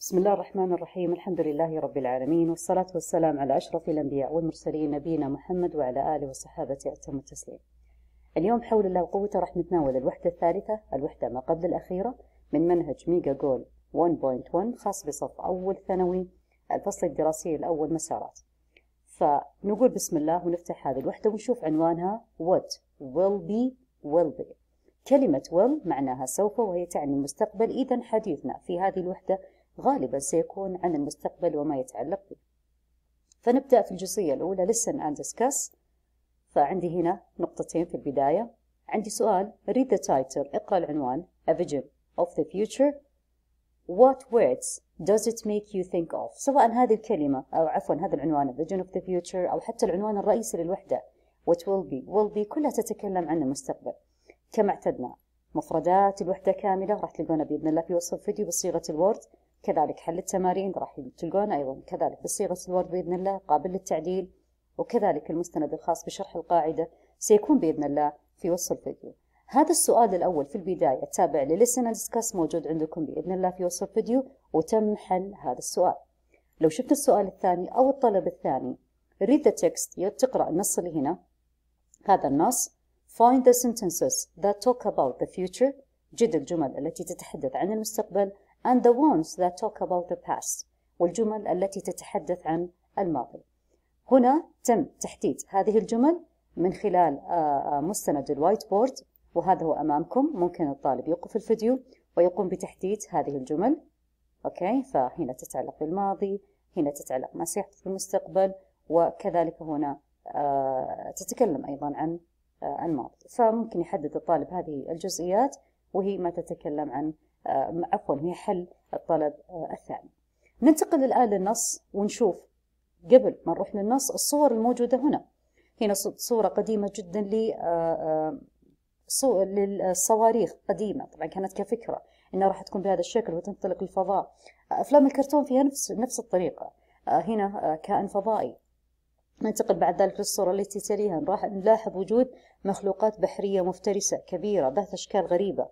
بسم الله الرحمن الرحيم الحمد لله رب العالمين والصلاة والسلام على أشرف الأنبياء والمرسلين نبينا محمد وعلى آله وصحابته أتم التسليم اليوم حول الله وقوته راح نتناول الوحدة الثالثة الوحدة ما قبل الأخيرة من منهج ميجا جول 1.1 خاص بصف أول ثانوي الفصل الدراسي الأول مسارات فنقول بسم الله ونفتح هذه الوحدة ونشوف عنوانها what will be will be كلمة will معناها سوف وهي تعني المستقبل إذا حديثنا في هذه الوحدة غالبا سيكون عن المستقبل وما يتعلق به فنبدأ في الجزئية الأولى listen and discuss فعندي هنا نقطتين في البداية عندي سؤال read the title اقرأ العنوان A vision of the future What words does it make you think of سواء هذه الكلمة أو عفوا هذا العنوان A vision of the future أو حتى العنوان الرئيسي للوحدة what will be will be كلها تتكلم عن المستقبل كما اعتدنا مفردات الوحدة كاملة راح تلقونها بإذن الله في وصف الفيديو بصيغة الوورد كذلك حل التمارين راح تلقونه أيضا كذلك بصيغة الورد بإذن الله قابل للتعديل وكذلك المستند الخاص بشرح القاعدة سيكون بإذن الله في وصف الفيديو هذا السؤال الأول في البداية تابع للسن ديسكاس موجود عندكم بإذن الله في وصف الفيديو وتم حل هذا السؤال لو شفت السؤال الثاني أو الطلب الثاني read the text تقرأ النص اللي هنا هذا النص find the sentences that talk about the future جد الجمل التي تتحدث عن المستقبل and the ones that talk about the past والجمل التي تتحدث عن الماضي هنا تم تحديد هذه الجمل من خلال آه، آه، مستند الوايت بورد وهذا هو أمامكم ممكن الطالب يوقف الفيديو ويقوم بتحديد هذه الجمل أوكي فهنا تتعلق بالماضي هنا تتعلق ما سيحدث في المستقبل وكذلك هنا آه، تتكلم أيضا عن الماضي فممكن يحدد الطالب هذه الجزئيات وهي ما تتكلم عن آه، عفوا هي حل الطلب آه، الثاني ننتقل الآن للنص ونشوف قبل ما نروح للنص الصور الموجودة هنا هنا صورة قديمة جدا آه، للصواريخ قديمة طبعا كانت كفكرة انها راح تكون بهذا الشكل وتنطلق الفضاء افلام الكرتون فيها نفس نفس الطريقه هنا كائن فضائي ننتقل بعد ذلك للصورة التي تليها راح نلاحظ وجود مخلوقات بحرية مفترسة كبيرة ذات أشكال غريبة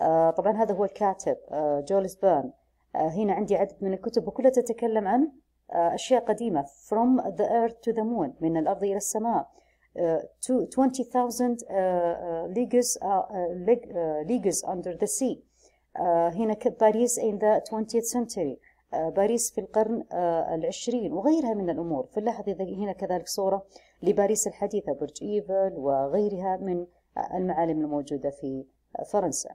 آه، طبعا هذا هو الكاتب آه، جوليس بيرن آه، هنا عندي عدد من الكتب وكلها تتكلم عن أشياء قديمة From the Earth to the Moon من الأرض إلى السماء 20,000 leagues, leagues under the sea هنا باريس in the 20th century باريس في القرن العشرين وغيرها من الأمور فنلاحظ هنا كذلك صورة لباريس الحديثة برج إيفل وغيرها من المعالم الموجودة في فرنسا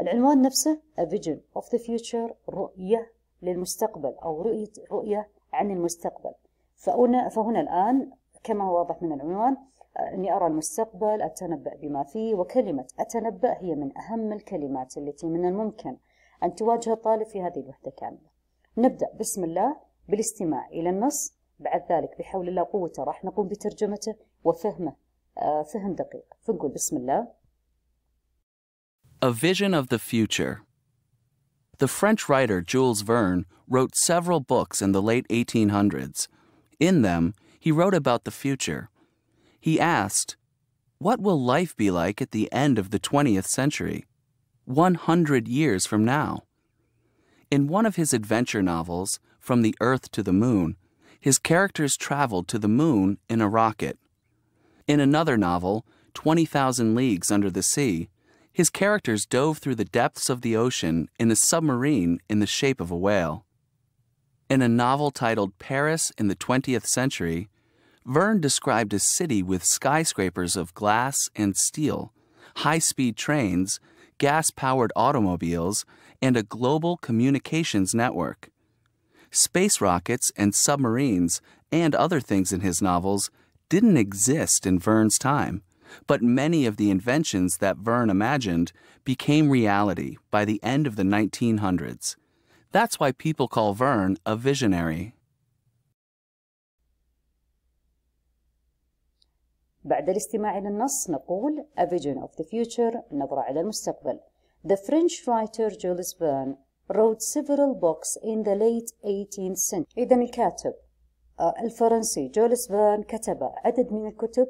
العنوان نفسه A Vision of the Future رؤية للمستقبل أو رؤية رؤية عن المستقبل فهنا, فهنا الآن كما هو واضح من العنوان أني أرى المستقبل أتنبأ بما فيه وكلمة أتنبأ هي من أهم الكلمات التي من الممكن أن تواجه الطالب في هذه الوحدة كاملة نبدأ بسم الله بالاستماع إلى النص بعد ذلك بحول الله قوته راح نقوم بترجمته وفهمه آه، فهم دقيق فنقول بسم الله A Vision of the Future. The French writer Jules Verne wrote several books in the late 1800s. In them, he wrote about the future. He asked, What will life be like at the end of the 20th century, 100 years from now? In one of his adventure novels, From the Earth to the Moon, his characters traveled to the moon in a rocket. In another novel, 20,000 Leagues Under the Sea, his characters dove through the depths of the ocean in a submarine in the shape of a whale. In a novel titled Paris in the 20th Century, Verne described a city with skyscrapers of glass and steel, high speed trains, gas powered automobiles, and a global communications network. Space rockets and submarines and other things in his novels didn't exist in Verne's time. But many of the inventions that Verne imagined became reality by the end of the 1900s. That's why people call Verne a visionary. بعد الاستماع إلى النص نقول A Vision of the Future نظرة على المستقبل The French writer Jules Verne wrote several books in the late 18th century إذا الكاتب الفرنسي جولس فيرن كتب عدد من الكتب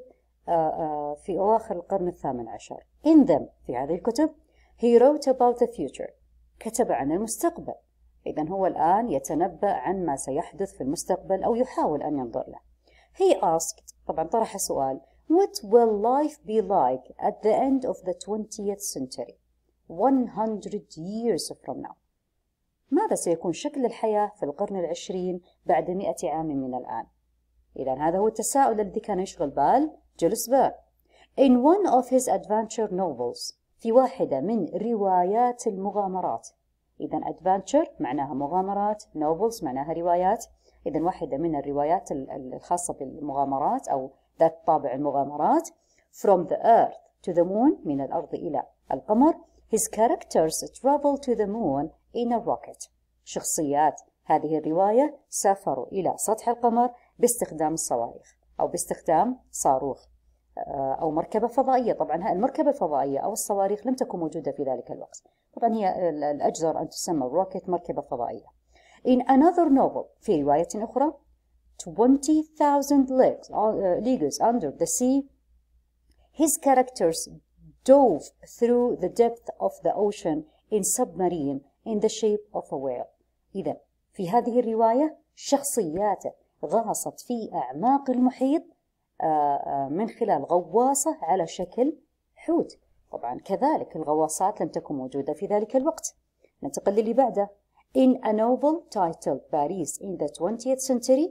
آه، آه، في أواخر القرن الثامن عشر In them في هذه الكتب he wrote about the future كتب عن المستقبل إذا هو الآن يتنبأ عن ما سيحدث في المستقبل أو يحاول أن ينظر له He asked طبعا طرح سؤال What will life be like at the end of the 20th century 100 years from now ماذا سيكون شكل الحياة في القرن العشرين بعد مئة عام من الآن إذا هذا هو التساؤل الذي كان يشغل بال جولس فيرن in one of his adventure novels في واحدة من روايات المغامرات إذا adventure معناها مغامرات novels معناها روايات إذا واحدة من الروايات الخاصة بالمغامرات أو ذات طابع المغامرات from the earth to the moon من الأرض إلى القمر his characters travel to the moon in a rocket شخصيات هذه الرواية سافروا إلى سطح القمر باستخدام الصواريخ أو باستخدام صاروخ آه، أو مركبة فضائية طبعا المركبة الفضائية أو الصواريخ لم تكن موجودة في ذلك الوقت طبعا هي الأجدر أن تسمى الروكت مركبة فضائية In another novel في رواية أخرى 20,000 آه، leagues under the sea his characters dove through the depth of the ocean in submarine in the shape of a whale إذا في هذه الرواية شخصياته غاصت في أعماق المحيط آه، آه، من خلال غواصة على شكل حوت طبعا كذلك الغواصات لم تكن موجودة في ذلك الوقت ننتقل للي بعده In a novel titled Paris in the 20th century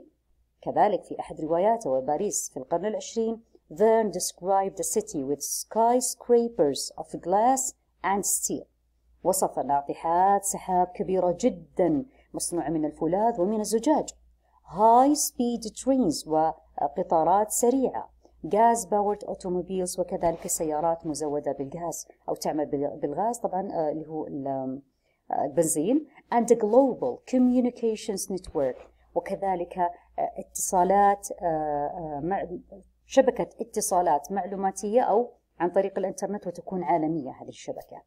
كذلك في أحد رواياته وباريس في القرن العشرين Verne described the city with skyscrapers of glass and steel وصف ناطحات سحاب كبيرة جدا مصنوعة من الفولاذ ومن الزجاج هاي سبيد ترينز وقطارات سريعة غاز باورد اوتوموبيلز وكذلك سيارات مزودة بالغاز أو تعمل بالغاز طبعا آه، اللي هو آه، البنزين and global communications network وكذلك آه، اتصالات شبكة اتصالات معلوماتية أو عن طريق الإنترنت وتكون عالمية هذه الشبكة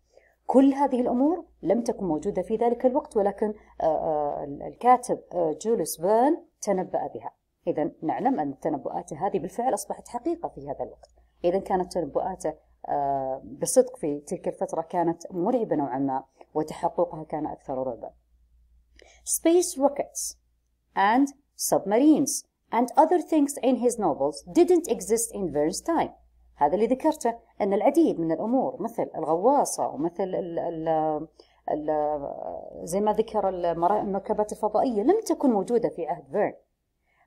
كل هذه الأمور لم تكن موجودة في ذلك الوقت ولكن آه، آه، الكاتب آه، جوليس فيرن تنبأ بها إذا نعلم أن تنبؤاته هذه بالفعل أصبحت حقيقة في هذا الوقت إذا كانت تنبؤاته بصدق في تلك الفترة كانت مرعبة نوعا ما وتحققها كان أكثر رعبا Space rockets and submarines and other things in his novels didn't exist in Verne's time هذا اللي ذكرته أن العديد من الأمور مثل الغواصة ومثل الـ الـ الـ زي ما ذكر المركبات الفضائية لم تكن موجودة في عهد فيرن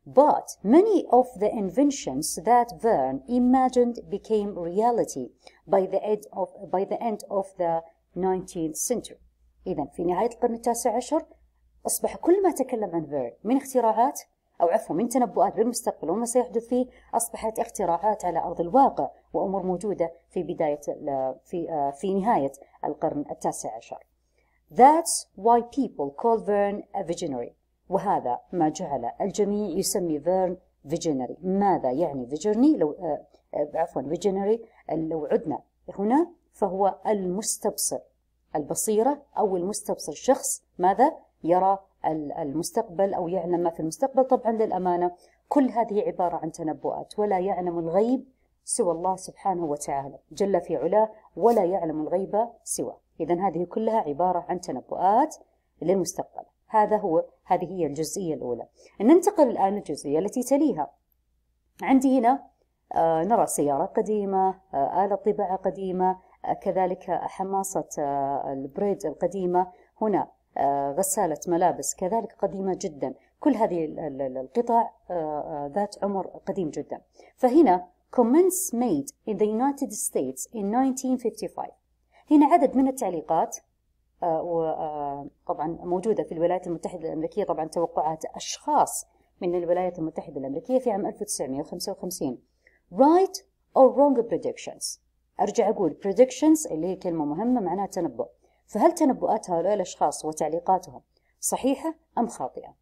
But many of the inventions that Verne imagined became reality by the end of, by the, end of the 19th century. إذا في نهاية القرن التاسع عشر أصبح كل ما تكلم عن فيرن من اختراعات أو عفوا من تنبؤات بالمستقبل وما سيحدث فيه أصبحت اختراعات على أرض الواقع وأمور موجودة في بداية في آه، في نهاية القرن التاسع عشر. That's why people call Verne a visionary. وهذا ما جعل الجميع يسمي فيرن فيجنري ماذا يعني فيجنري لو آه، آه، عفوا فيجنري لو عدنا هنا فهو المستبصر البصيرة أو المستبصر شخص ماذا يرى المستقبل أو يعلم ما في المستقبل طبعا للأمانة كل هذه عبارة عن تنبؤات ولا يعلم الغيب سوى الله سبحانه وتعالى جل في علاه ولا يعلم الغيب سواه إذا هذه كلها عبارة عن تنبؤات للمستقبل هذا هو هذه هي الجزئية الأولى ننتقل الآن للجزئية التي تليها عندي هنا آه، نرى سيارة قديمة آه، آلة طباعة قديمة آه، كذلك حماصة البريد القديمة هنا آه، غسالة ملابس كذلك قديمة جدا كل هذه القطع آه، آه، ذات عمر قديم جدا فهنا comments made in the United States in 1955 هنا عدد من التعليقات وطبعا موجودة في الولايات المتحدة الأمريكية طبعا توقعات أشخاص من الولايات المتحدة الأمريكية في عام 1955 right or wrong predictions أرجع أقول predictions اللي هي كلمة مهمة معناها تنبؤ فهل تنبؤات هؤلاء الأشخاص وتعليقاتهم صحيحة أم خاطئة؟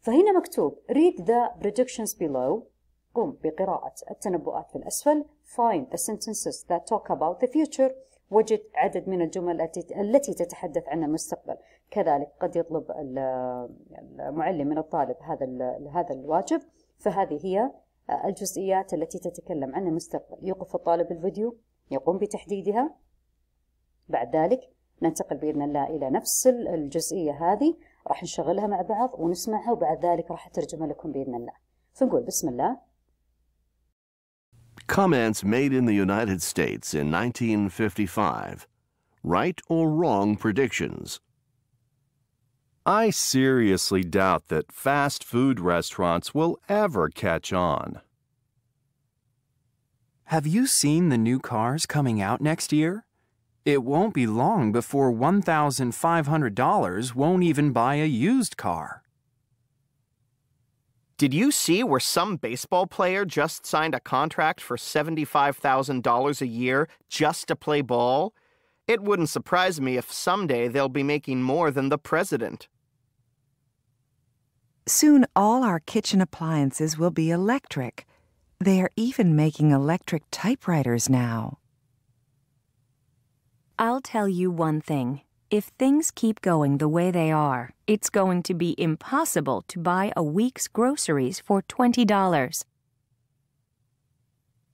فهنا مكتوب read the predictions below قم بقراءة التنبؤات في الأسفل find the sentences that talk about the future وجد عدد من الجمل التي تتحدث عن المستقبل كذلك قد يطلب المعلم من الطالب هذا هذا الواجب فهذه هي الجزئيات التي تتكلم عن المستقبل يقف الطالب الفيديو يقوم بتحديدها بعد ذلك ننتقل باذن الله الى نفس الجزئيه هذه راح نشغلها مع بعض ونسمعها وبعد ذلك راح اترجمها لكم باذن الله فنقول بسم الله Comments made in the United States in 1955 Right or Wrong Predictions I seriously doubt that fast food restaurants will ever catch on. Have you seen the new cars coming out next year? It won't be long before $1,500 won't even buy a used car. Did you see where some baseball player just signed a contract for $75,000 a year just to play ball? It wouldn't surprise me if someday they'll be making more than the president. Soon all our kitchen appliances will be electric. They are even making electric typewriters now. I'll tell you one thing. If things keep going the way they are, it's going to be impossible to buy a week's groceries for $20.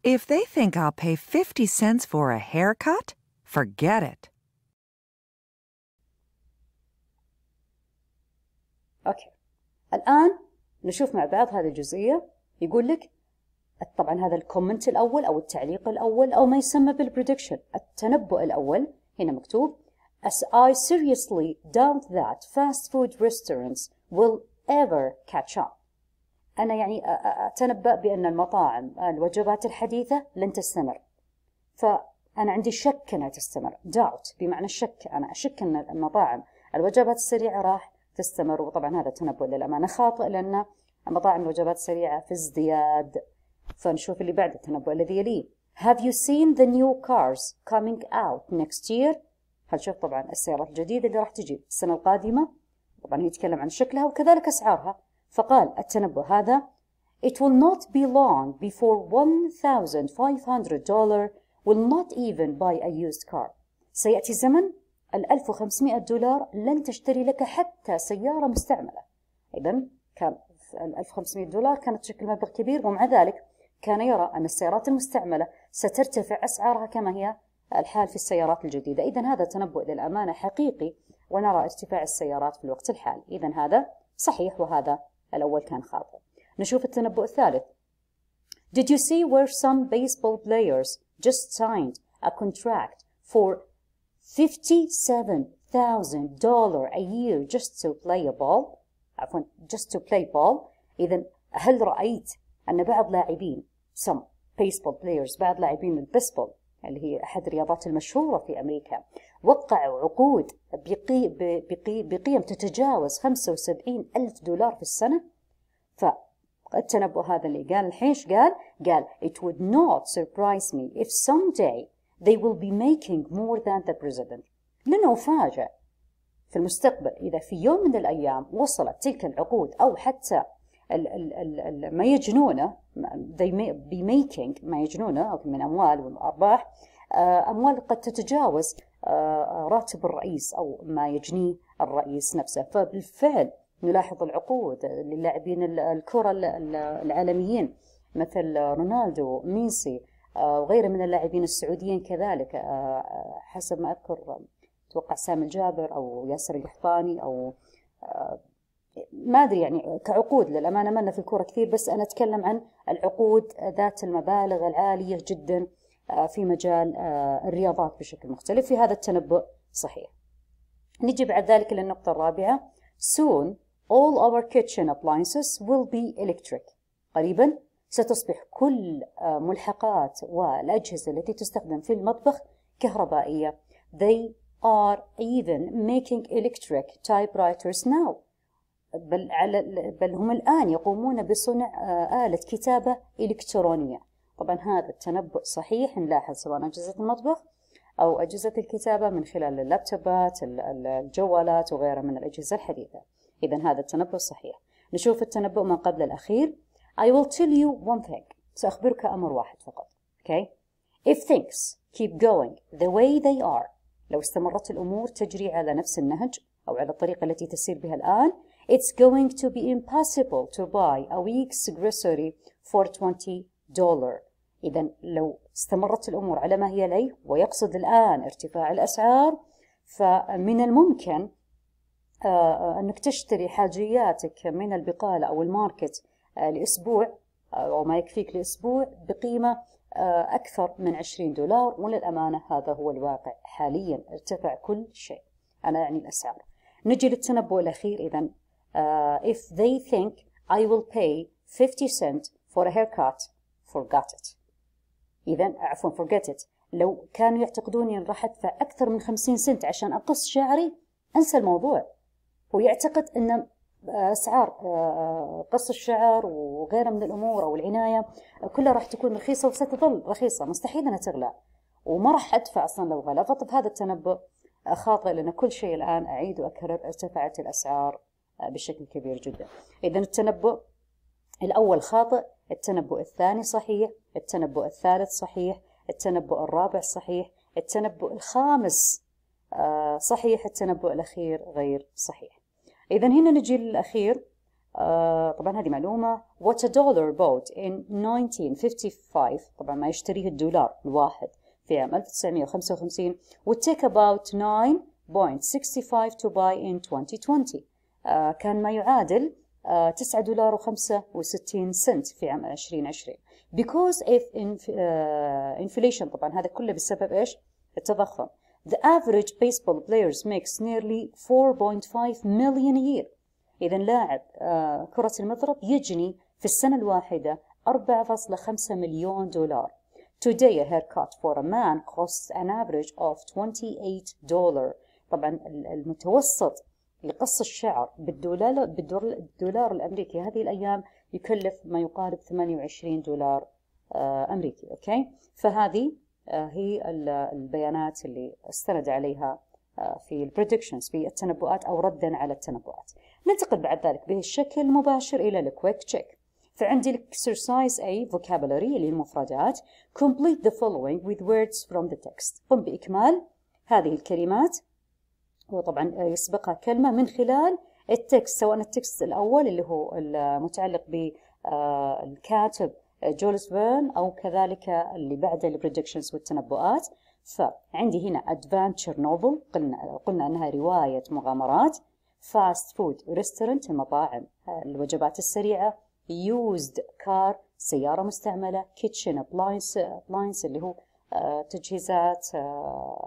If they think I'll pay 50 cents for a haircut, forget it. اوكي الآن نشوف مع بعض هذه الجزئية يقول لك طبعا هذا الكومنت الأول أو التعليق الأول أو ما يسمى بالبريدكشن التنبؤ الأول هنا مكتوب As I seriously doubt that fast food restaurants will ever catch up أنا يعني أتنبأ بأن المطاعم الوجبات الحديثة لن تستمر فأنا عندي شك أنها تستمر doubt بمعنى الشك أنا أشك أن المطاعم الوجبات السريعة راح تستمر وطبعا هذا تنبؤ للأمانة خاطئ لأن مطاعم الوجبات السريعة في ازدياد فنشوف اللي بعد التنبؤ الذي يليه Have you seen the new cars coming out next year? شوف طبعا السيارات الجديدة اللي راح تجي السنة القادمة طبعا يتكلم عن شكلها وكذلك أسعارها فقال التنبؤ هذا It will not be long before $1,500 will not even buy a used car سيأتي زمن ال 1500 دولار لن تشتري لك حتى سيارة مستعملة إذا كان ال 1500 دولار كانت تشكل مبلغ كبير ومع ذلك كان يرى أن السيارات المستعملة سترتفع أسعارها كما هي الحال في السيارات الجديدة إذا هذا تنبؤ للأمانة حقيقي ونرى ارتفاع السيارات في الوقت الحالي إذا هذا صحيح وهذا الأول كان خاطئ نشوف التنبؤ الثالث Did you see where some baseball players just signed a contract for $57,000 a year just to play a ball عفوا just to play ball إذا هل رأيت أن بعض لاعبين some baseball players بعض لاعبين البيسبول اللي هي أحد الرياضات المشهورة في أمريكا وقعوا عقود بقي بقي بقيم تتجاوز 75 ألف دولار في السنة فالتنبؤ هذا اللي قال ايش قال قال it would not surprise me if someday they will be making more than the president لأنه أفاجأ في المستقبل إذا في يوم من الأيام وصلت تلك العقود أو حتى ما يجنونه ميكينج ما يجنونه من اموال وارباح آه، اموال قد تتجاوز آه، راتب الرئيس او ما يجنيه الرئيس نفسه فبالفعل نلاحظ العقود للاعبين الكره العالميين مثل رونالدو ميسي آه، وغيره من اللاعبين السعوديين كذلك حسب ما اذكر اتوقع سامي الجابر او ياسر القحطاني او ما ادري يعني كعقود للامانه مالنا في الكوره كثير بس انا اتكلم عن العقود ذات المبالغ العاليه جدا آه، في مجال آه، الرياضات بشكل مختلف في هذا التنبؤ صحيح. نجي بعد ذلك للنقطه الرابعه soon all our kitchen appliances will be electric قريبا ستصبح كل آه، ملحقات والاجهزه التي تستخدم في المطبخ كهربائيه. They are even making electric typewriters now. بل, على بل هم الآن يقومون بصنع آه، آلة كتابة إلكترونية طبعا هذا التنبؤ صحيح نلاحظ سواء أجهزة المطبخ أو أجهزة الكتابة من خلال اللابتوبات الجوالات وغيرها من الأجهزة الحديثة إذا هذا التنبؤ صحيح نشوف التنبؤ ما قبل الأخير I will tell you one thing سأخبرك أمر واحد فقط okay? If things keep going the way they are لو استمرت الأمور تجري على نفس النهج أو على الطريقة التي تسير بها الآن It's going to be impossible to buy a week's grocery for 20 dollar. إذا لو استمرت الأمور على ما هي عليه ويقصد الآن ارتفاع الأسعار فمن الممكن آه، آه، أنك تشتري حاجياتك من البقالة أو الماركت آه، لأسبوع أو ما يكفيك لأسبوع بقيمة أكثر من 20 دولار وللأمانة هذا هو الواقع حاليا ارتفع كل شيء أنا يعني الأسعار نجي للتنبؤ الأخير إذا uh, if they think I will pay 50 cent for a haircut forgot it إذا uh, عفوا forget it لو كانوا يعتقدون أن راح أدفع أكثر من 50 سنت عشان أقص شعري أنسى الموضوع هو يعتقد أن آه، أسعار آه، آه، قص الشعر وغيرها من الأمور أو العناية كلها راح تكون رخيصة وستظل رخيصة مستحيل أنها تغلى وما راح أدفع أصلا لو غلى فطب هذا التنبؤ خاطئ لأن كل شيء الآن أعيد وأكرر ارتفعت الأسعار بشكل كبير جدا إذا التنبؤ الأول خاطئ التنبؤ الثاني صحيح التنبؤ الثالث صحيح التنبؤ الرابع صحيح التنبؤ الخامس آه، صحيح التنبؤ الأخير غير صحيح إذا هنا نجي للأخير آه، طبعا هذه معلومة what a dollar bought in 1955 طبعا ما يشتريه الدولار الواحد في عام 1955 would take about 9.65 to buy in 2020 آه، كان ما يعادل 9 آه، دولار و65 سنت في عام 2020 because if آه، inflation طبعا هذا كله بسبب ايش؟ التضخم The average baseball players makes nearly 4.5 million a year إذا لاعب كرة المضرب يجني في السنة الواحدة 4.5 مليون دولار Today a haircut for a man costs an average of 28 دولار طبعا المتوسط لقص الشعر بالدولار, بالدولار الأمريكي هذه الأيام يكلف ما يقارب 28 دولار آه، أمريكي أوكي فهذه آه، هي البيانات اللي استند عليها آه، في البريدكشنز في التنبؤات أو ردا على التنبؤات ننتقل بعد ذلك بشكل مباشر إلى الكويك تشيك فعندي الاكسرسايز اي فوكابولري اللي المفردات complete the following with words from the text قم بإكمال هذه الكلمات هو طبعا يسبقها كلمة من خلال التكست سواء التكست الأول اللي هو المتعلق بالكاتب آه، جولس بيرن أو كذلك اللي بعده البريدكشنز والتنبؤات فعندي هنا ادفانشر نوفل قلنا قلنا انها روايه مغامرات فاست فود ريستورنت المطاعم آه، الوجبات السريعه يوزد كار سياره مستعمله كيتشن ابلاينس ابلاينس اللي هو آه، تجهيزات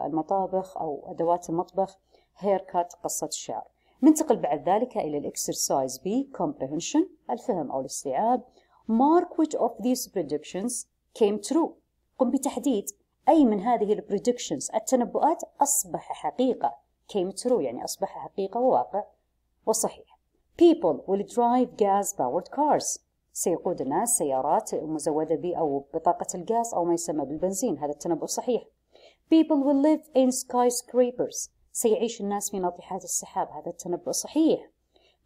المطابخ او ادوات المطبخ هير كات قصة الشعر ننتقل بعد ذلك إلى الإكسرسايز بي comprehension الفهم أو الاستيعاب mark which of these predictions came true قم بتحديد أي من هذه البريدكشنز التنبؤات أصبح حقيقة came true يعني أصبح حقيقة وواقع وصحيح people will drive gas powered cars سيقود الناس سيارات مزودة ب أو بطاقة الغاز أو ما يسمى بالبنزين هذا التنبؤ صحيح people will live in skyscrapers سيعيش الناس في ناطحات السحاب هذا التنبؤ صحيح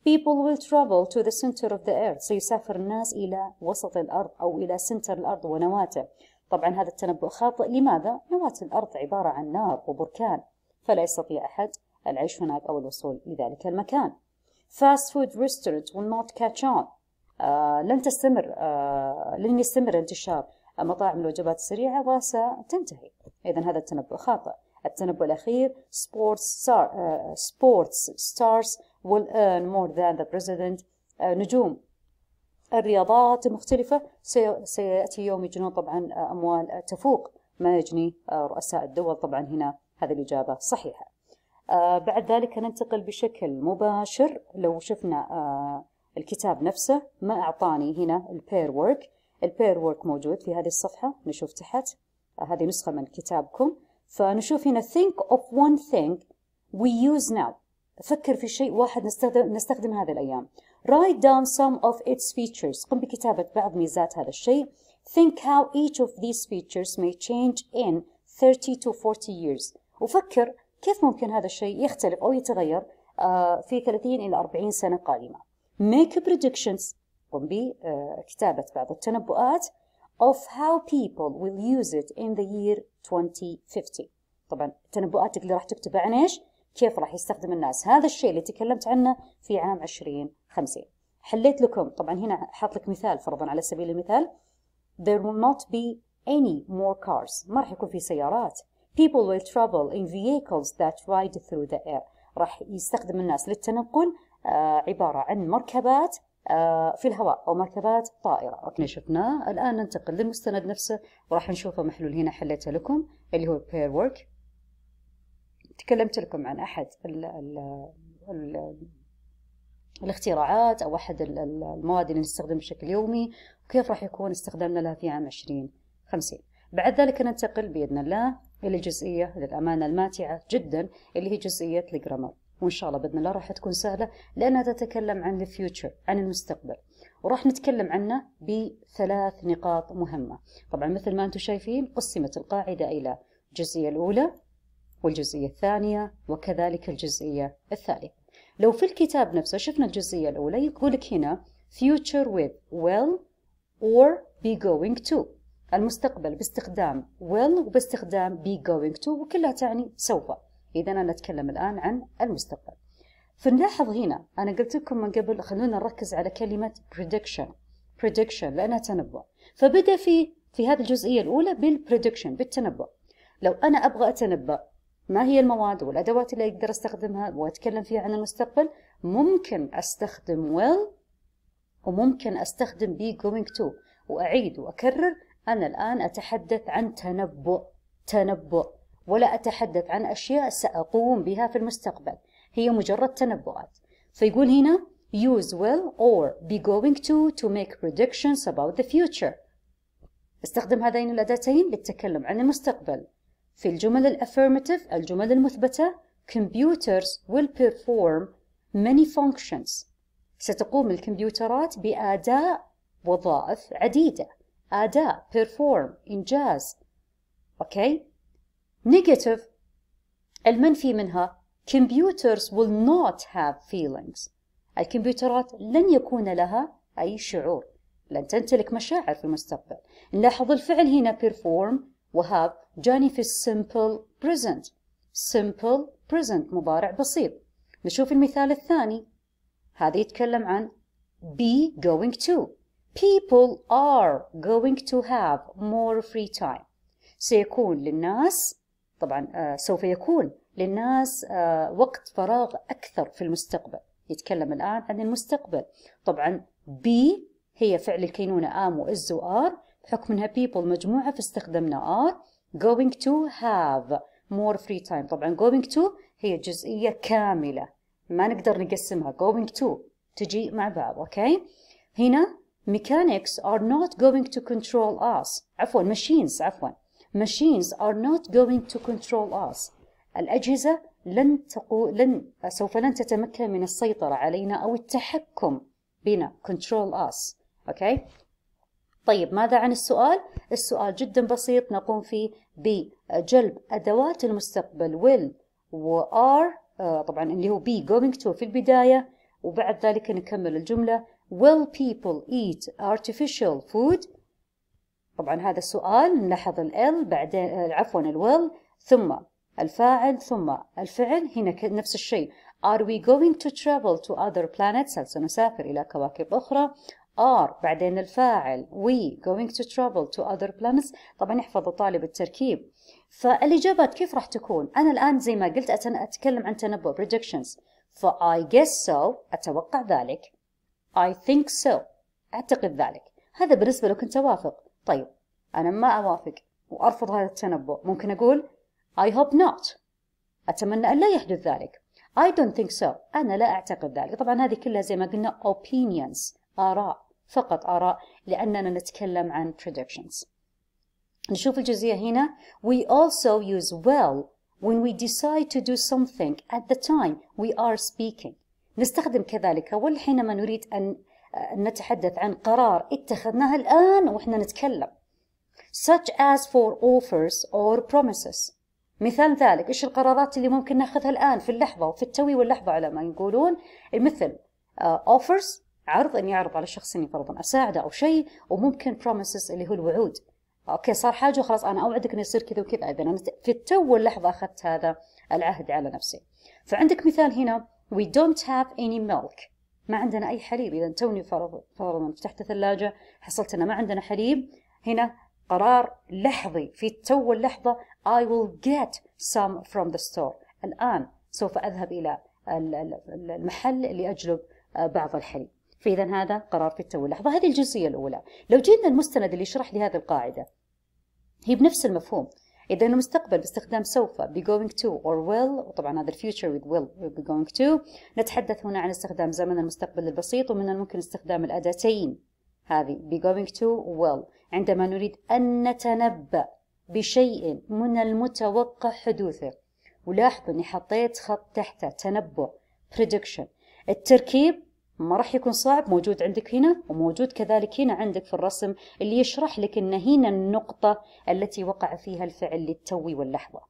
People will travel to the center of the earth سيسافر الناس إلى وسط الأرض أو إلى سنتر الأرض ونواته طبعا هذا التنبؤ خاطئ لماذا؟ نواة الأرض عبارة عن نار وبركان فلا يستطيع أحد العيش هناك أو الوصول لذلك المكان Fast food restaurants will not catch on آه لن تستمر آه لن يستمر انتشار مطاعم الوجبات السريعة وستنتهي إذا هذا التنبؤ خاطئ التنبؤ الأخير sports, star, uh, sports stars will earn more than the president uh, نجوم الرياضات المختلفة سيأتي يوم يجنون طبعا آه، أموال تفوق ما يجني رؤساء الدول طبعا هنا هذه الإجابة صحيحة بعد ذلك ننتقل بشكل مباشر لو شفنا الكتاب نفسه ما أعطاني هنا البير وورك البير وورك موجود في هذه الصفحة نشوف تحت هذه نسخة من كتابكم فنشوف هنا think of one thing we use now فكر في شيء واحد نستخدم نستخدم هذه الأيام write down some of its features قم بكتابة بعض ميزات هذا الشيء think how each of these features may change in 30 to 40 years وفكر كيف ممكن هذا الشيء يختلف أو يتغير آه، في 30 إلى 40 سنة قادمة make predictions قم بكتابة بعض التنبؤات of how people will use it in the year 2050 طبعا تنبؤاتك اللي راح تكتب عن ايش كيف راح يستخدم الناس هذا الشيء اللي تكلمت عنه في عام 2050 حليت لكم طبعا هنا حاط لك مثال فرضا على سبيل المثال there will not be any more cars ما راح يكون في سيارات people will travel in vehicles that ride through the air راح يستخدم الناس للتنقل آه، عبارة عن مركبات آه، في الهواء او مركبات طائره اوكي شفناه الان ننتقل للمستند نفسه وراح نشوفه محلول هنا حليته لكم اللي هو بير وورك تكلمت لكم عن احد ال ال ال الاختراعات او احد المواد اللي نستخدمها بشكل يومي وكيف راح يكون استخدامنا لها في عام 2050 بعد ذلك ننتقل باذن الله الى جزئيه للامانه الماتعه جدا اللي هي جزئيه الجرامر وان شاء الله باذن الله راح تكون سهله لانها تتكلم عن الفيوتشر عن المستقبل وراح نتكلم عنه بثلاث نقاط مهمه طبعا مثل ما انتم شايفين قسمت القاعده الى الجزئيه الاولى والجزئيه الثانيه وكذلك الجزئيه الثالثه لو في الكتاب نفسه شفنا الجزئيه الاولى يقول لك هنا future with will or be going to المستقبل باستخدام will وباستخدام be going to وكلها تعني سوف إذا أنا أتكلم الآن عن المستقبل فنلاحظ هنا أنا قلت لكم من قبل خلونا نركز على كلمة prediction prediction لأنها تنبؤ فبدأ في في هذه الجزئية الأولى بالبريدكشن بالتنبؤ لو أنا أبغى أتنبأ ما هي المواد والأدوات اللي أقدر أستخدمها وأتكلم فيها عن المستقبل ممكن أستخدم will وممكن أستخدم be going to وأعيد وأكرر أنا الآن أتحدث عن تنبؤ تنبؤ ولا أتحدث عن أشياء سأقوم بها في المستقبل هي مجرد تنبؤات فيقول هنا use will or be going to to make predictions about the future استخدم هذين الأداتين للتكلم عن المستقبل في الجمل الأفيرماتيف الجمل المثبتة computers will perform many functions ستقوم الكمبيوترات بأداء وظائف عديدة أداء perform إنجاز أوكي Negative, المنفي منها computers will not have feelings الكمبيوترات لن يكون لها أي شعور لن تمتلك مشاعر في المستقبل نلاحظ الفعل هنا perform وهاب جاني في simple present simple present مضارع بسيط نشوف المثال الثاني هذا يتكلم عن be going to people are going to have more free time سيكون للناس طبعا آه، سوف يكون للناس آه، وقت فراغ أكثر في المستقبل يتكلم الآن عن المستقبل طبعا بي هي فعل الكينونة ام وإز وآر بحكم انها people مجموعة فاستخدمنا آر going to have more free time طبعا going to هي جزئية كاملة ما نقدر نقسمها going to تجي مع بعض اوكي هنا mechanics are not going to control us عفوا machines عفوا machines are not going to control us الأجهزة لن تقو لن سوف لن تتمكن من السيطرة علينا أو التحكم بنا control us okay طيب ماذا عن السؤال؟ السؤال جدا بسيط نقوم فيه بجلب أدوات المستقبل will و are آه، طبعا اللي هو be going to في البداية وبعد ذلك نكمل الجملة will people eat artificial food؟ طبعا هذا السؤال نلاحظ ال بعدين آه، عفوا الويل ثم الفاعل ثم الفعل هنا نفس الشيء Are we going to travel to other planets هل سنسافر إلى كواكب أخرى are بعدين الفاعل we going to travel to other planets طبعا يحفظ طالب التركيب فالإجابات كيف راح تكون أنا الآن زي ما قلت أتكلم عن تنبؤ predictions ف I guess so أتوقع ذلك I think so أعتقد ذلك هذا بالنسبة لو كنت أوافق طيب أنا ما أوافق وأرفض هذا التنبؤ ممكن أقول I hope not أتمنى أن لا يحدث ذلك I don't think so أنا لا أعتقد ذلك طبعا هذه كلها زي ما قلنا opinions آراء فقط آراء لأننا نتكلم عن predictions نشوف الجزئية هنا we also use well when we decide to do something at the time we are speaking نستخدم كذلك والحينما نريد أن آه، نتحدث عن قرار اتخذناه الآن وإحنا نتكلم such as for offers or promises مثال ذلك إيش القرارات اللي ممكن ناخذها الآن في اللحظة وفي التوي واللحظة على ما يقولون مثل uh, آه، offers عرض إني أعرض على شخص إني فرضا أساعده أو شيء وممكن promises اللي هو الوعود اوكي صار حاجه وخلاص انا اوعدك انه يصير كذا وكذا اذا انا في التو واللحظه اخذت هذا العهد على نفسي فعندك مثال هنا we don't have any milk ما عندنا أي حليب إذا توني فرضا فتحت الثلاجة حصلت أن ما عندنا حليب هنا قرار لحظي في تو اللحظة I will get some from the store الآن سوف أذهب إلى المحل اللي أجلب آه، بعض الحليب فإذا هذا قرار في تو اللحظة هذه الجزئية الأولى لو جينا المستند اللي يشرح لي هذه القاعدة هي بنفس المفهوم إذا المستقبل باستخدام سوف be going to or will وطبعا هذا الفيوتشر with will be going to نتحدث هنا عن استخدام زمن المستقبل البسيط ومن الممكن استخدام الأداتين هذه be going to will عندما نريد أن نتنبأ بشيء من المتوقع حدوثه ولاحظوا اني حطيت خط تحته تنبؤ prediction التركيب ما راح يكون صعب موجود عندك هنا وموجود كذلك هنا عندك في الرسم اللي يشرح لك ان هنا النقطة التي وقع فيها الفعل للتو واللحظة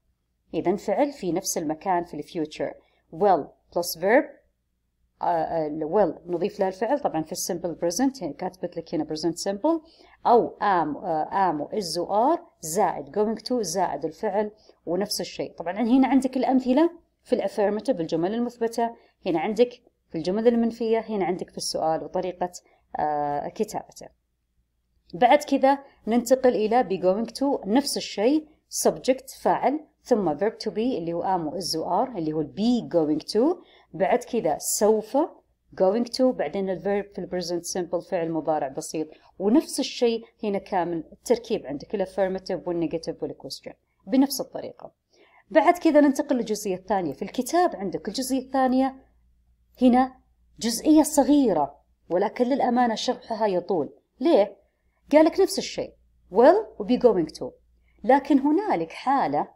إذا فعل في نفس المكان في الفيوتشر will plus verb uh, آه، آه، will نضيف لها الفعل طبعا في السمبل بريزنت يعني كاتبت لك هنا بريزنت سمبل أو am uh, am is are زائد going to زائد الفعل ونفس الشيء طبعا هنا عندك الأمثلة في الأفيرمتيف الجمل المثبتة هنا عندك في الجمل المنفية هنا عندك في السؤال وطريقة آه، كتابته بعد كذا ننتقل إلى be going to نفس الشيء subject فاعل ثم verb to be اللي هو am is are اللي هو be going to بعد كذا سوف going to بعدين verb في البريزنت simple فعل مضارع بسيط ونفس الشيء هنا كامل التركيب عندك الافيرماتيف والنيجاتيف question بنفس الطريقة بعد كذا ننتقل للجزئية الثانية في الكتاب عندك الجزئية الثانية هنا جزئية صغيرة ولكن للأمانة شرحها يطول ليه؟ قالك نفس الشيء will وبي going to لكن هنالك حالة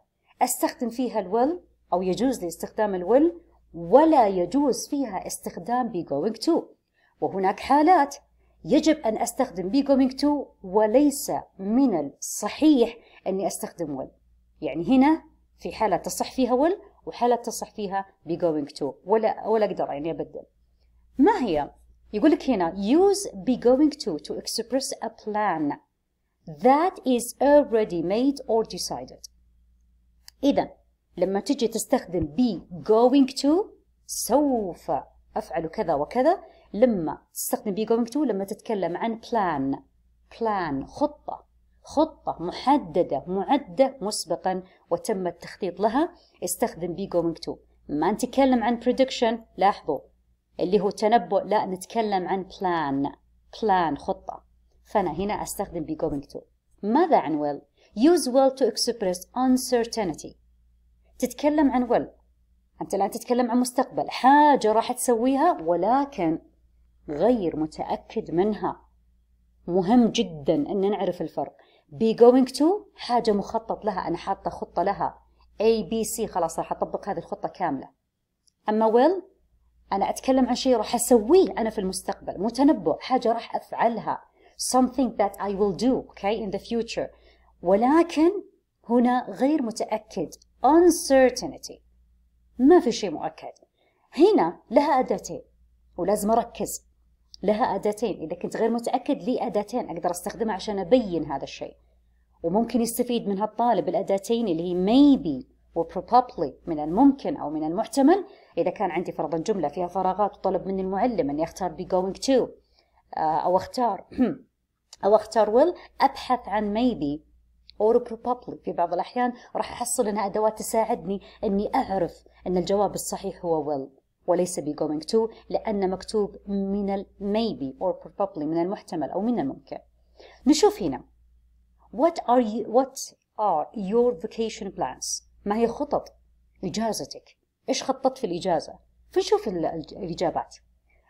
استخدم فيها will أو يجوز لي استخدام will ولا يجوز فيها استخدام be going to وهناك حالات يجب أن أستخدم be going to وليس من الصحيح أني أستخدم will يعني هنا في حالة تصح فيها will وحالة تصح فيها going to ولا ولا اقدر يعني ابدل ما هي يقول لك هنا use be going to to express a plan that is already made or decided إذا لما تجي تستخدم be going to سوف أفعل كذا وكذا لما تستخدم be going to لما تتكلم عن plan plan خطة خطة محددة معدة مسبقا وتم التخطيط لها استخدم بي جوينج تو ما نتكلم عن prediction لاحظوا اللي هو تنبؤ لا نتكلم عن plan plan خطة فأنا هنا أستخدم be going to ماذا عن will use will to express uncertainty تتكلم عن will أنت الآن تتكلم عن مستقبل حاجة راح تسويها ولكن غير متأكد منها مهم جدا أن نعرف الفرق بي جوينج تو حاجه مخطط لها انا حاطه خطه لها اي بي سي خلاص راح اطبق هذه الخطه كامله اما ويل انا اتكلم عن شيء راح اسويه انا في المستقبل متنبؤ حاجه راح افعلها something that I will do okay in the future ولكن هنا غير متاكد uncertainty ما في شيء مؤكد هنا لها اداتين ولازم اركز لها أداتين إذا كنت غير متأكد لي أداتين أقدر أستخدمها عشان أبين هذا الشيء وممكن يستفيد من هالطالب الأداتين اللي هي maybe و probably من الممكن أو من المحتمل إذا كان عندي فرضا جملة فيها فراغات وطلب مني المعلم أني أختار be going to آه، أو أختار أو أختار will أبحث عن maybe أو probably في بعض الأحيان راح أحصل أنها أدوات تساعدني أني أعرف أن الجواب الصحيح هو will وليس be going to لأن مكتوب من ال maybe or probably من المحتمل أو من الممكن نشوف هنا what are, you, what are your vacation plans ما هي خطط إجازتك إيش خططت في الإجازة فنشوف الإجابات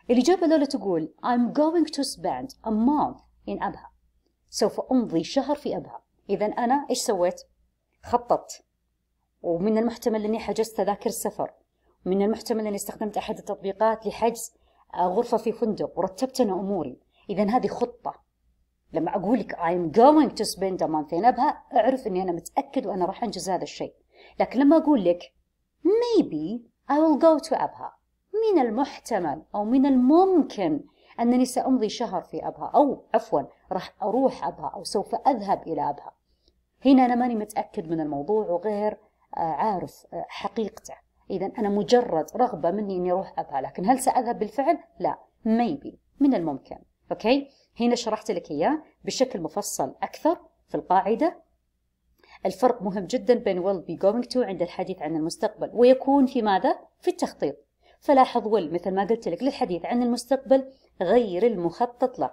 الإجابة الأولى تقول I'm going to spend a month in أبها سوف أمضي شهر في أبها إذا أنا إيش سويت خططت ومن المحتمل أني حجزت تذاكر السفر من المحتمل أني استخدمت أحد التطبيقات لحجز غرفة في فندق ورتبت أنا أموري إذا هذه خطة لما أقول لك I'm going to spend a month in أبها أعرف أني أنا متأكد وأنا راح أنجز هذا الشيء لكن لما أقول لك maybe I will go to أبها من المحتمل أو من الممكن أنني سأمضي شهر في أبها أو عفوا راح أروح أبها أو سوف أذهب إلى أبها هنا أنا ماني متأكد من الموضوع وغير آه، عارف آه، حقيقته إذا أنا مجرد رغبة مني إني أروح أبها لكن هل سأذهب بالفعل؟ لا maybe من الممكن أوكي هنا شرحت لك إياه بشكل مفصل أكثر في القاعدة الفرق مهم جدا بين will be going to عند الحديث عن المستقبل ويكون في ماذا؟ في التخطيط فلاحظ will مثل ما قلت لك للحديث عن المستقبل غير المخطط له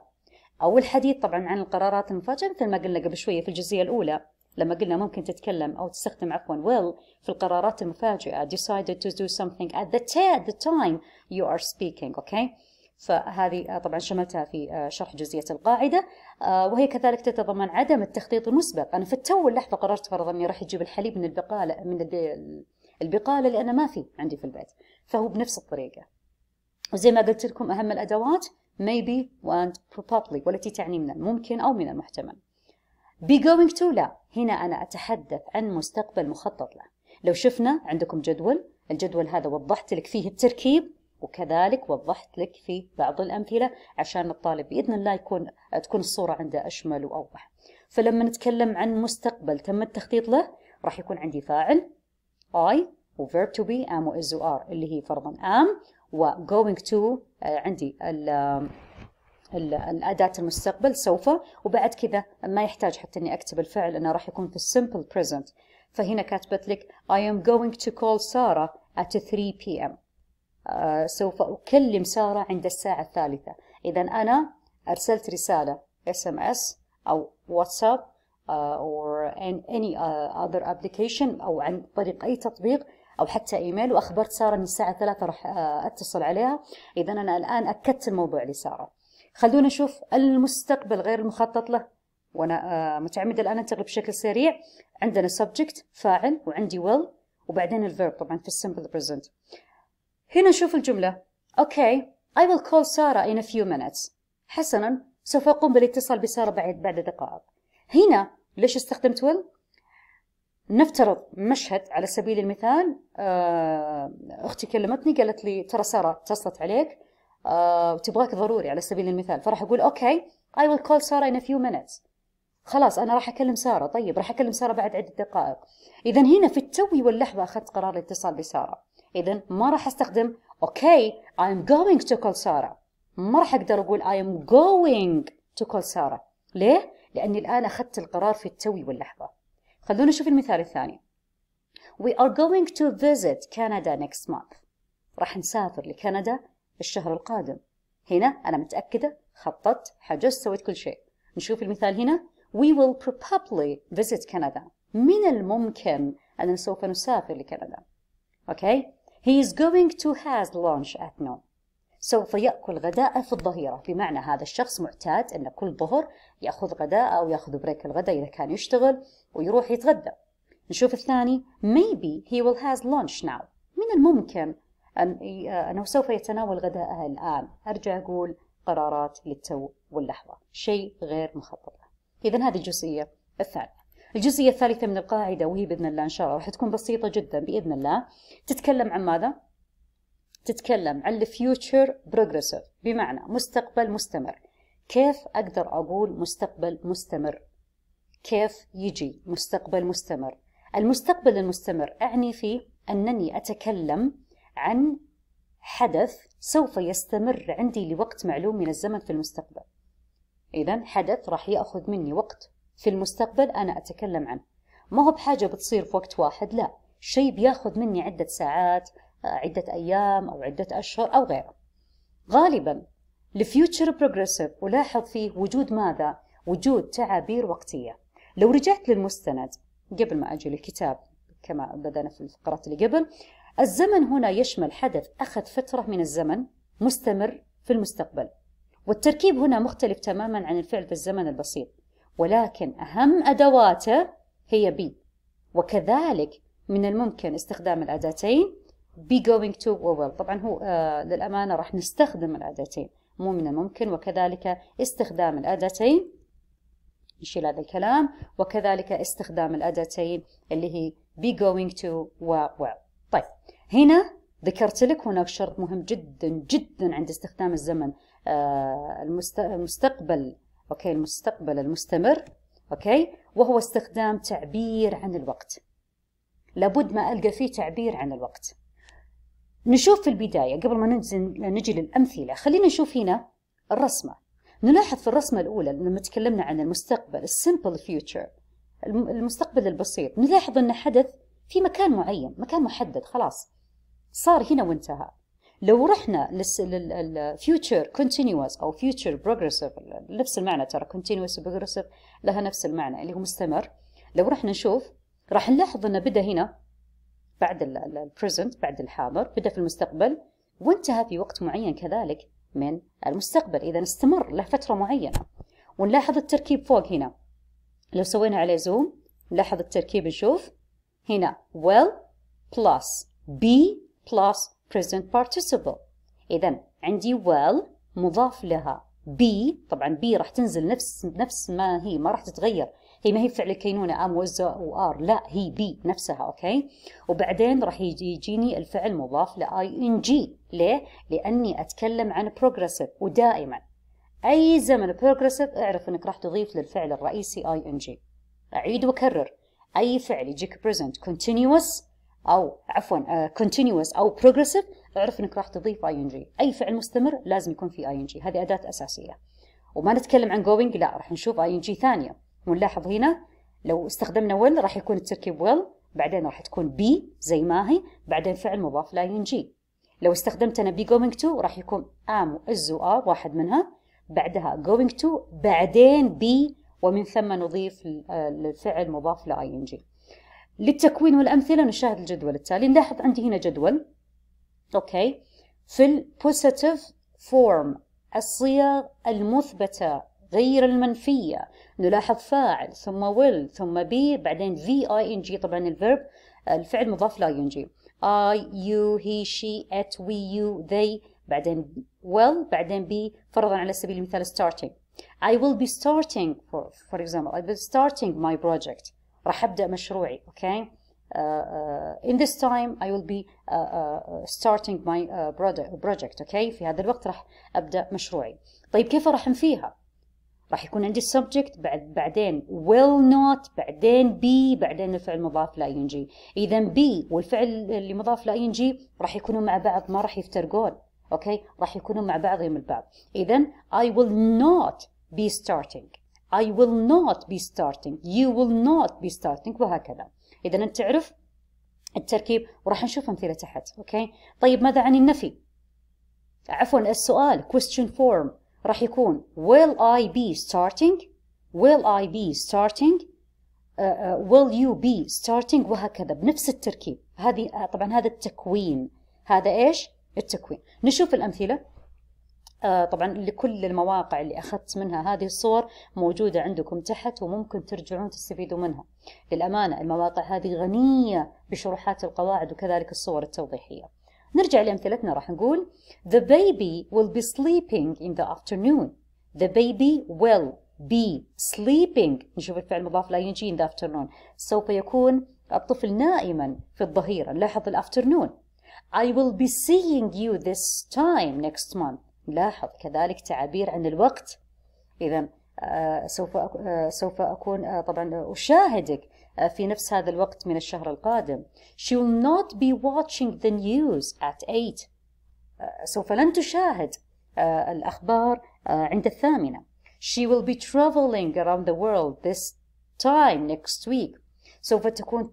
أو الحديث طبعا عن القرارات المفاجئة مثل ما قلنا قبل شوية في الجزئية الأولى لما قلنا ممكن تتكلم أو تستخدم عفوا will في القرارات المفاجئة decided to do something at the, the time you are speaking okay فهذه آه، طبعا شملتها في آه، شرح جزئية القاعدة آه، وهي كذلك تتضمن عدم التخطيط المسبق أنا في التو اللحظة قررت فرضا أني راح أجيب الحليب من البقالة من البقالة لأن ما في عندي في البيت فهو بنفس الطريقة وزي ما قلت لكم أهم الأدوات maybe and probably والتي تعني من الممكن أو من المحتمل بي جوينج تو لا هنا أنا أتحدث عن مستقبل مخطط له لو شفنا عندكم جدول الجدول هذا وضحت لك فيه التركيب وكذلك وضحت لك في بعض الأمثلة عشان الطالب بإذن الله يكون تكون الصورة عنده أشمل وأوضح فلما نتكلم عن مستقبل تم التخطيط له راح يكون عندي فاعل I وverb to be am و is و are اللي هي فرضا am و going to آه، عندي الأداة المستقبل سوف وبعد كذا ما يحتاج حتى إني أكتب الفعل أنه راح يكون في simple present فهنا كاتبت لك I am going to call Sarah at 3 p.m. آه سوف أكلم سارة عند الساعة الثالثة إذا أنا أرسلت رسالة SMS أو واتساب آه، uh, or any آه، other application أو عن طريق أي تطبيق أو حتى إيميل وأخبرت سارة أن الساعة الثالثة راح آه، أتصل عليها إذا أنا الآن أكدت الموضوع لسارة خلونا نشوف المستقبل غير المخطط له وانا آه، متعمده الان انتقل بشكل سريع عندنا subject فاعل وعندي will وبعدين الفيرب طبعا في السمبل بريزنت هنا نشوف الجمله اوكي I will call ساره in a few minutes حسنا سوف اقوم بالاتصال بساره بعد بعد دقائق هنا ليش استخدمت will نفترض مشهد على سبيل المثال آه، اختي كلمتني قالت لي ترى ساره اتصلت عليك آه تبغاك ضروري على سبيل المثال فراح اقول اوكي اي ويل كول ساره ان فيو مينتس خلاص انا راح اكلم ساره طيب راح اكلم ساره بعد عده دقائق اذا هنا في التوي واللحظه اخذت قرار الاتصال بساره اذا ما راح استخدم اوكي اي ام جوينج تو كول ساره ما راح اقدر اقول اي ام جوينج تو كول ساره ليه لاني الان اخذت القرار في التوي واللحظه خلونا نشوف المثال الثاني we are going to visit Canada next month راح نسافر لكندا الشهر القادم هنا أنا متأكدة خططت حجزت سويت كل شيء نشوف المثال هنا We will probably visit Canada من الممكن أننا سوف نسافر لكندا Okay He is going to has lunch at noon سوف يأكل غداءه في الظهيرة بمعنى هذا الشخص معتاد أن كل ظهر يأخذ غداء أو يأخذ بريك الغداء إذا كان يشتغل ويروح يتغدى نشوف الثاني Maybe he will has lunch now من الممكن آه، أنه سوف يتناول غداءها الآن أرجع أقول قرارات للتو واللحظة شيء غير مخطط إذا هذه الجزئية الثانية الجزئية الثالثة من القاعدة وهي بإذن الله إن شاء الله راح تكون بسيطة جدا بإذن الله تتكلم عن ماذا؟ تتكلم عن الفيوتشر بروجريسيف بمعنى مستقبل مستمر كيف أقدر أقول مستقبل مستمر؟ كيف يجي مستقبل مستمر؟ المستقبل المستمر أعني فيه أنني أتكلم عن حدث سوف يستمر عندي لوقت معلوم من الزمن في المستقبل إذا حدث راح يأخذ مني وقت في المستقبل أنا أتكلم عنه ما هو بحاجة بتصير في وقت واحد لا شيء بياخذ مني عدة ساعات عدة أيام أو عدة أشهر أو غيره غالبا الفيوتشر بروجريسيف ولاحظ فيه وجود ماذا؟ وجود تعابير وقتية لو رجعت للمستند قبل ما أجي للكتاب كما بدأنا في الفقرات اللي قبل الزمن هنا يشمل حدث أخذ فترة من الزمن مستمر في المستقبل والتركيب هنا مختلف تماما عن الفعل في الزمن البسيط ولكن أهم أدواته هي بي وكذلك من الممكن استخدام الأداتين be going to و will طبعا هو آه للأمانة راح نستخدم الأداتين مو من الممكن وكذلك استخدام الأداتين نشيل هذا الكلام وكذلك استخدام الأداتين اللي هي be going to و will طيب هنا ذكرت لك هناك شرط مهم جدا جدا عند استخدام الزمن آه، المستقبل اوكي المستقبل المستمر اوكي وهو استخدام تعبير عن الوقت لابد ما القى فيه تعبير عن الوقت نشوف في البدايه قبل ما ننزل نجي للامثله خلينا نشوف هنا الرسمه نلاحظ في الرسمه الاولى لما تكلمنا عن المستقبل السمبل فيوتشر المستقبل البسيط نلاحظ ان حدث في مكان معين مكان محدد خلاص صار هنا وانتهى لو رحنا للفيوتشر كونتينيوس او فيوتشر بروجريسيف نفس المعنى ترى كونتينيوس بروجريسيف لها نفس المعنى اللي هو مستمر لو رحنا نشوف راح نلاحظ انه بدا هنا بعد البريزنت بعد الحاضر بدا في المستقبل وانتهى في وقت معين كذلك من المستقبل اذا استمر له فتره معينه ونلاحظ التركيب فوق هنا لو سوينا عليه زوم نلاحظ التركيب نشوف هنا will plus be plus present participle إذا عندي will مضاف لها be طبعا be راح تنزل نفس نفس ما هي ما راح تتغير هي ما هي فعل الكينونة ام وزة وار لا هي بي نفسها اوكي وبعدين راح يجيني الفعل مضاف لاي ان جي ليه؟ لاني اتكلم عن بروجريسيف ودائما اي زمن بروجريسيف اعرف انك راح تضيف للفعل الرئيسي اي ان جي اعيد واكرر اي فعل يجيك present continuous او عفوا uh, continuous او progressive اعرف انك راح تضيف ing اي فعل مستمر لازم يكون في ing هذه اداه اساسيه وما نتكلم عن going لا راح نشوف ing ثانيه ونلاحظ هنا لو استخدمنا will راح يكون التركيب will بعدين راح تكون بي زي ما هي بعدين فعل مضاف لا ing لو استخدمت انا بي going to راح يكون ام و are واحد منها بعدها going to بعدين بي ومن ثم نضيف آه، الفعل مضاف لاي ان جي للتكوين والامثله نشاهد الجدول التالي نلاحظ عندي هنا جدول اوكي في البوزيتيف فورم الصيغ المثبته غير المنفيه نلاحظ فاعل ثم will ثم be بعدين في اي ان جي طبعا الفيرب الفعل مضاف لاي ان جي I you he she it we you they بعدين well بعدين be فرضا على سبيل المثال starting I will be starting for for example I will be starting my project راح أبدأ مشروعي okay uh, uh, in this time I will be uh, uh, starting my uh, project okay في هذا الوقت راح أبدأ مشروعي طيب كيف راح أنفيها راح يكون عندي subject بعد بعدين will not بعدين be بعدين الفعل مضاف لا ينجي اذا be والفعل اللي مضاف لا ينجي راح يكونوا مع بعض ما راح يفترقون اوكي راح يكونوا مع بعضهم البعض اذا I will not be starting I will not be starting you will not be starting وهكذا إذا أنت تعرف التركيب وراح نشوف أمثلة تحت أوكي طيب ماذا عن النفي عفوا السؤال question form راح يكون will I be starting will I be starting uh, uh, will you be starting وهكذا بنفس التركيب هذه طبعا هذا التكوين هذا ايش التكوين نشوف الأمثلة آه، طبعا لكل المواقع اللي أخذت منها هذه الصور موجودة عندكم تحت وممكن ترجعون تستفيدوا منها للأمانة المواقع هذه غنية بشروحات القواعد وكذلك الصور التوضيحية نرجع لأمثلتنا راح نقول The baby will be sleeping in the afternoon The baby will be sleeping نشوف الفعل المضاف لا ينجي in the afternoon سوف يكون الطفل نائما في الظهيرة لاحظ الأفترنون I will be seeing you this time next month نلاحظ كذلك تعابير عن الوقت إذا آه، سوف آه، سوف أكون آه، طبعا أشاهدك في نفس هذا الوقت من الشهر القادم she will not be watching the news at 8 سوف لن تشاهد الأخبار عند الثامنة she will be traveling around the world this time next week سوف تكون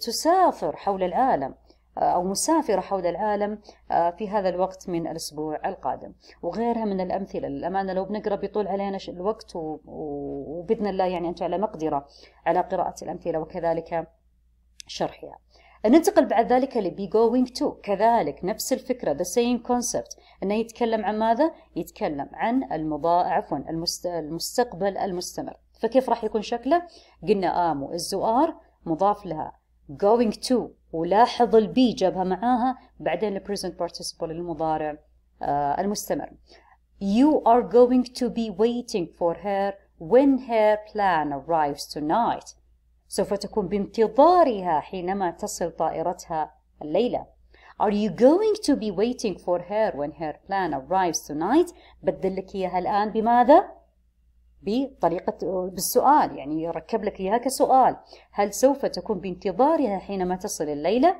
تسافر حول العالم آه، أو مسافرة حول العالم آه، في هذا الوقت من الأسبوع القادم وغيرها من الأمثلة للأمانة لو بنقرأ بيطول علينا الوقت وبإذن الله يعني أنت على مقدرة على قراءة الأمثلة وكذلك شرحها ننتقل بعد ذلك لبي جوينج تو كذلك نفس الفكرة the same concept أنه يتكلم عن ماذا؟ يتكلم عن المضاء عفوا المستقبل المستمر فكيف راح يكون شكله؟ قلنا آمو الزؤار مضاف لها going to ولاحظ البي جابها معاها بعدين البريزنت بارتيسيبل المضارع آه، المستمر You are going to be waiting for her when her plan arrives tonight سوف تكون بانتظارها حينما تصل طائرتها الليلة Are you going to be waiting for her when her plan arrives tonight؟ بدل لك إياها الآن بماذا؟ بطريقة بالسؤال يعني يركب لك إياها كسؤال هل سوف تكون بانتظارها حينما تصل الليلة؟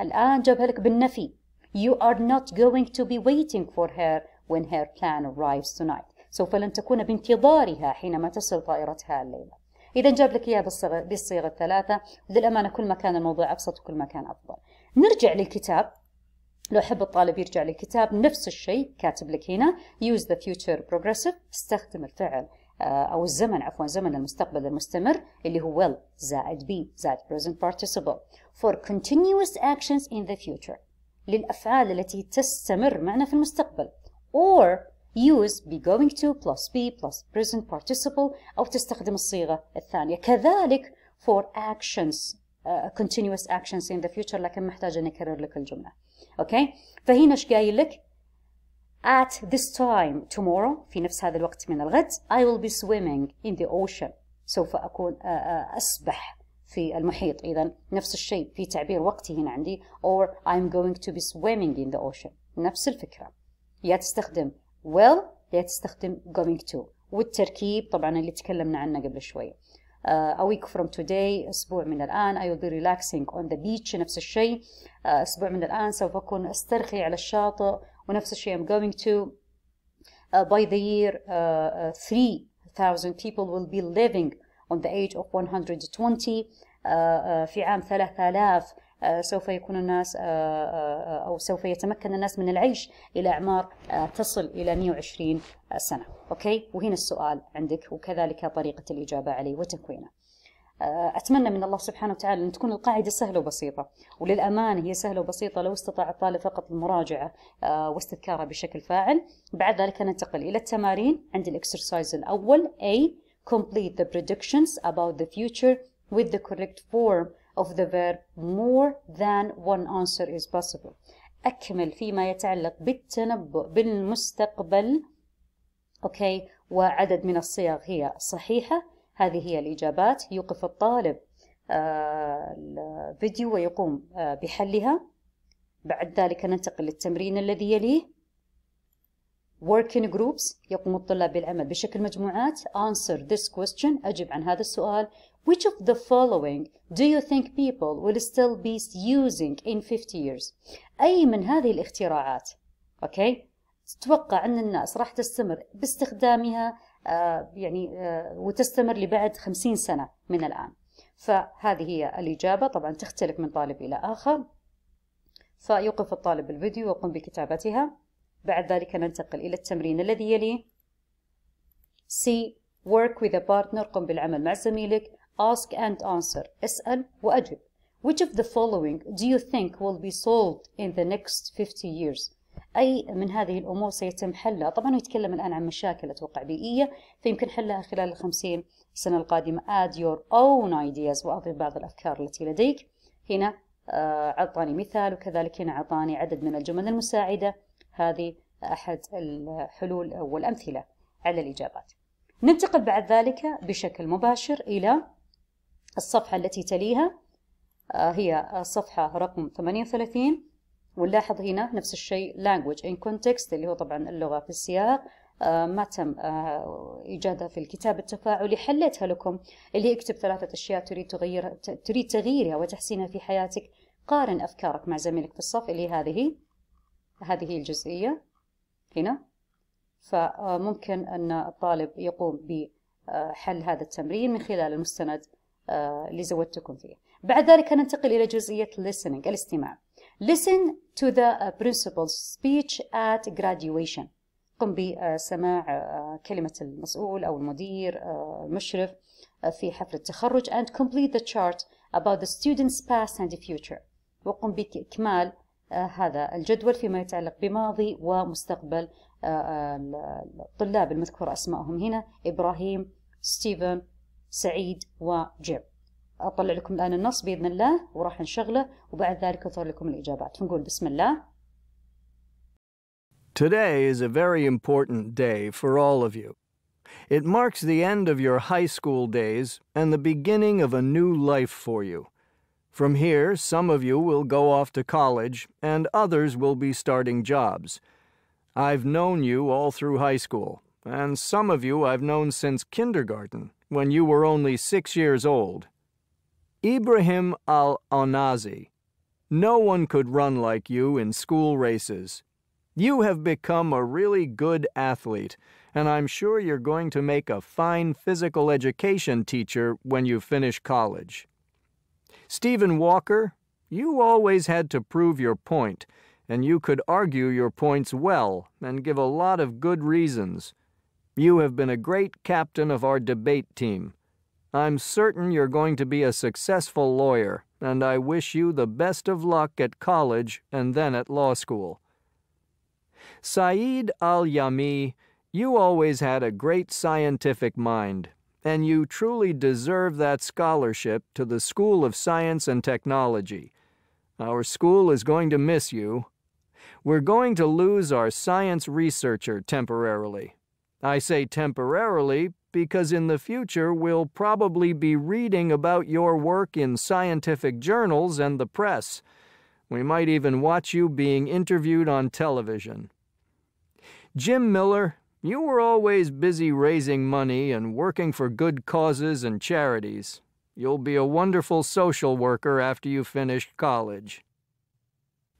الآن جابها لك بالنفي You are not going to be waiting for her when her plan arrives tonight سوف لن تكون بانتظارها حينما تصل طائرتها الليلة إذا جاب لك إياها بالصيغ الثلاثة للأمانة كل ما كان الموضوع أبسط وكل ما كان أفضل نرجع للكتاب لو حب الطالب يرجع للكتاب نفس الشيء كاتب لك هنا use the future progressive استخدم الفعل أو الزمن عفوا زمن المستقبل المستمر اللي هو will زائد be زائد present participle for continuous actions in the future للأفعال التي تستمر معنا في المستقبل or use be going to plus be plus present participle أو تستخدم الصيغة الثانية كذلك for actions uh, continuous actions in the future لكن أن أكرر لك الجملة أوكي فهنا ايش قايل لك At this time tomorrow في نفس هذا الوقت من الغد I will be swimming in the ocean سوف أكون آه، آه، أسبح في المحيط إذا نفس الشيء في تعبير وقتي هنا عندي or I'm going to be swimming in the ocean نفس الفكرة يا تستخدم will يا تستخدم going to والتركيب طبعا اللي تكلمنا عنه قبل شوية Uh, a week from today أسبوع من الآن I will be relaxing on the beach نفس الشيء uh, أسبوع من الآن سوف أكون أسترخي على الشاطئ ونفس الشيء I'm going to uh, by the year uh, uh 3000 people will be living on the age of 120 uh, في عام 3000 سوف يكون الناس آه، آه، أو سوف يتمكن الناس من العيش إلى أعمار آه، تصل إلى 120 سنة أوكي وهنا السؤال عندك وكذلك طريقة الإجابة عليه وتكوينه أتمنى من الله سبحانه وتعالى أن تكون القاعدة سهلة وبسيطة وللأمانة هي سهلة وبسيطة لو استطاع الطالب فقط المراجعة واستذكارها بشكل فاعل بعد ذلك ننتقل إلى التمارين عند الإكسرسايز الأول A Complete the predictions about the future with the correct form of the verb more than one answer is possible أكمل فيما يتعلق بالتنبؤ بالمستقبل أوكي وعدد من الصيغ هي صحيحة هذه هي الإجابات يوقف الطالب آه، الفيديو ويقوم آه، بحلها بعد ذلك ننتقل للتمرين الذي يليه working groups يقوم الطلاب بالعمل بشكل مجموعات answer this question أجب عن هذا السؤال Which of the following do you think people will still be using in 50 years? أي من هذه الاختراعات أوكي okay. تتوقع أن الناس راح تستمر باستخدامها آه يعني آه وتستمر لبعد 50 سنة من الآن فهذه هي الإجابة طبعا تختلف من طالب إلى آخر فيوقف الطالب الفيديو ويقوم بكتابتها بعد ذلك ننتقل إلى التمرين الذي يليه C. Work with a partner قم بالعمل مع زميلك ask and answer اسأل وأجب Which of the following do you think will be solved in the next 50 years? أي من هذه الأمور سيتم حلها طبعا يتكلم الآن عن مشاكل أتوقع بيئية فيمكن حلها خلال الخمسين سنة القادمة add your own ideas وأضف بعض الأفكار التي لديك هنا آه، أعطاني مثال وكذلك هنا أعطاني عدد من الجمل المساعدة هذه أحد الحلول والأمثلة على الإجابات ننتقل بعد ذلك بشكل مباشر إلى الصفحة التي تليها آه، هي الصفحة آه، رقم 38 ونلاحظ هنا نفس الشيء language in context اللي هو طبعا اللغة في السياق آه، ما تم إيجادها في الكتاب التفاعلي حليتها لكم اللي اكتب ثلاثة أشياء تريد تغير تريد تغييرها وتحسينها في حياتك قارن أفكارك مع زميلك في الصف اللي هذه هذه الجزئية هنا فممكن أن الطالب يقوم بحل هذا التمرين من خلال المستند آه، اللي زودتكم فيه بعد ذلك ننتقل إلى جزئية listening الاستماع listen to the آه، principal's speech at graduation قم بسماع آه، كلمة المسؤول أو المدير المشرف في حفل التخرج and complete the chart about the student's past and future وقم بإكمال هذا الجدول فيما يتعلق بماضي ومستقبل الطلاب المذكور أسمائهم هنا إبراهيم ستيفن سعيد وجيب أطلع لكم الآن النص بإذن الله وراح نشغله وبعد ذلك أظهر لكم الإجابات فنقول بسم الله Today is a very important day for all of you. It marks the end of your high school days and the beginning of a new life for you. From here, some of you will go off to college and others will be starting jobs. I've known you all through high school, and some of you I've known since kindergarten when you were only six years old. Ibrahim al Anazi, no one could run like you in school races. You have become a really good athlete, and I'm sure you're going to make a fine physical education teacher when you finish college. Stephen Walker, you always had to prove your point, and you could argue your points well and give a lot of good reasons. You have been a great captain of our debate team. I'm certain you're going to be a successful lawyer, and I wish you the best of luck at college and then at law school. Saeed Al Yami, you always had a great scientific mind, and you truly deserve that scholarship to the School of Science and Technology. Our school is going to miss you. We're going to lose our science researcher temporarily, I say temporarily because in the future we'll probably be reading about your work in scientific journals and the press. We might even watch you being interviewed on television. Jim Miller, you were always busy raising money and working for good causes and charities. You'll be a wonderful social worker after you finish college.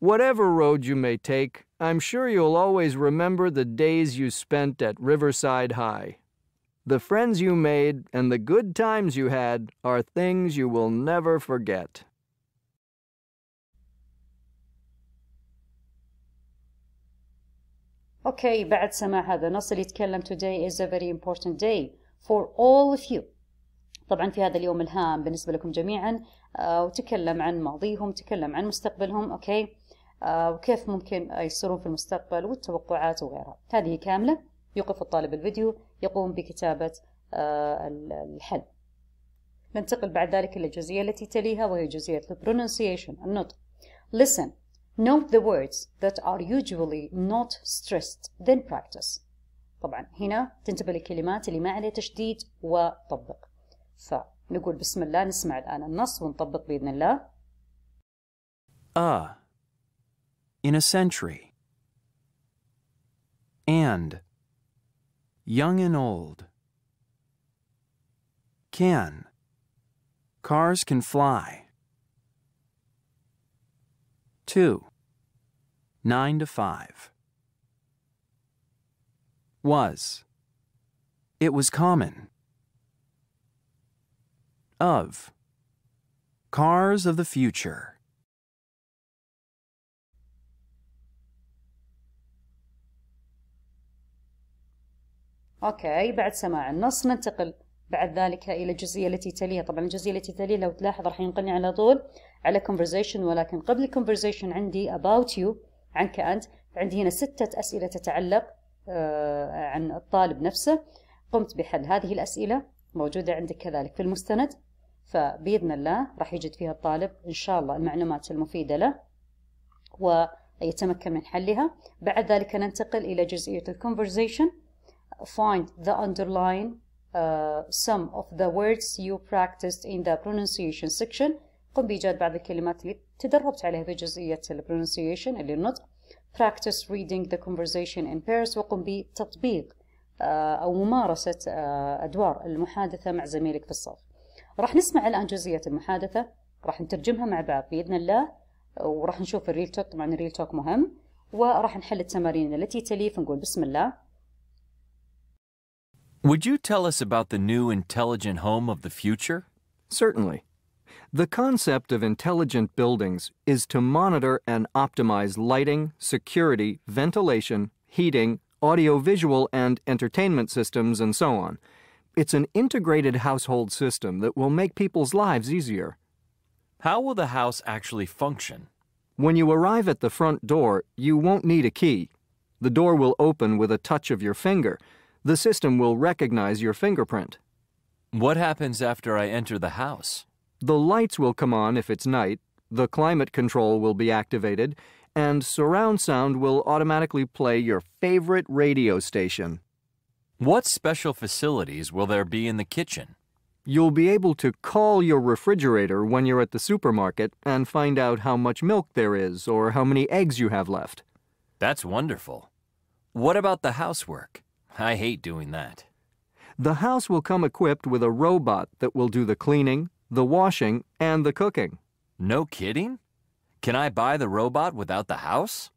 Whatever road you may take, I'm sure you'll always remember the days you spent at Riverside High. The friends you made and the good times you had are things you will never forget. Okay, بعد سماع هذا النص اللي يتكلم today is a very important day for all of you. طبعا في هذا اليوم الهام بالنسبة لكم جميعا وتكلم عن ماضيهم تكلم عن مستقبلهم اوكي okay. آه، وكيف ممكن يصيرون في المستقبل والتوقعات وغيرها هذه كاملة يوقف الطالب الفيديو يقوم بكتابة آه، الحل ننتقل بعد ذلك إلى الجزئية التي تليها وهي جزئية the pronunciation النطق listen note the words that are usually not stressed then practice طبعا هنا تنتبه للكلمات اللي ما عليها تشديد وطبق فنقول بسم الله نسمع الآن النص ونطبق بإذن الله آه in a century. And, young and old. Can, cars can fly. 2. 9 to 5. Was, it was common. Of, cars of the future. اوكي بعد سماع النص ننتقل بعد ذلك إلى الجزئية التي تليها طبعا الجزئية التي تليها لو تلاحظ راح ينقلني على طول على conversation ولكن قبل conversation عندي about you عنك أنت عندي هنا ستة أسئلة تتعلق آه، عن الطالب نفسه قمت بحل هذه الأسئلة موجودة عندك كذلك في المستند فبإذن الله راح يجد فيها الطالب إن شاء الله المعلومات المفيدة له ويتمكن من حلها بعد ذلك ننتقل إلى جزئية الكونفرزيشن find the underline uh, some of the words you practiced in the pronunciation section قم بإيجاد بعض الكلمات اللي تدربت عليها في جزئية pronunciation اللي النطق practice reading the conversation in pairs وقم بتطبيق uh, أو ممارسة uh, أدوار المحادثة مع زميلك في الصف راح نسمع الآن جزئية المحادثة راح نترجمها مع بعض بإذن الله وراح نشوف الريل توك طبعا الريل توك مهم وراح نحل التمارين التي تلي فنقول بسم الله Would you tell us about the new intelligent home of the future? Certainly. The concept of intelligent buildings is to monitor and optimize lighting, security, ventilation, heating, audiovisual and entertainment systems, and so on. It's an integrated household system that will make people's lives easier. How will the house actually function? When you arrive at the front door, you won't need a key. The door will open with a touch of your finger, the system will recognize your fingerprint. What happens after I enter the house? The lights will come on if it's night, the climate control will be activated, and surround sound will automatically play your favorite radio station. What special facilities will there be in the kitchen? You'll be able to call your refrigerator when you're at the supermarket and find out how much milk there is or how many eggs you have left. That's wonderful. What about the housework? I hate doing that. The house will come equipped with a robot that will do the cleaning, the washing, and the cooking. No kidding? Can I buy the robot without the house?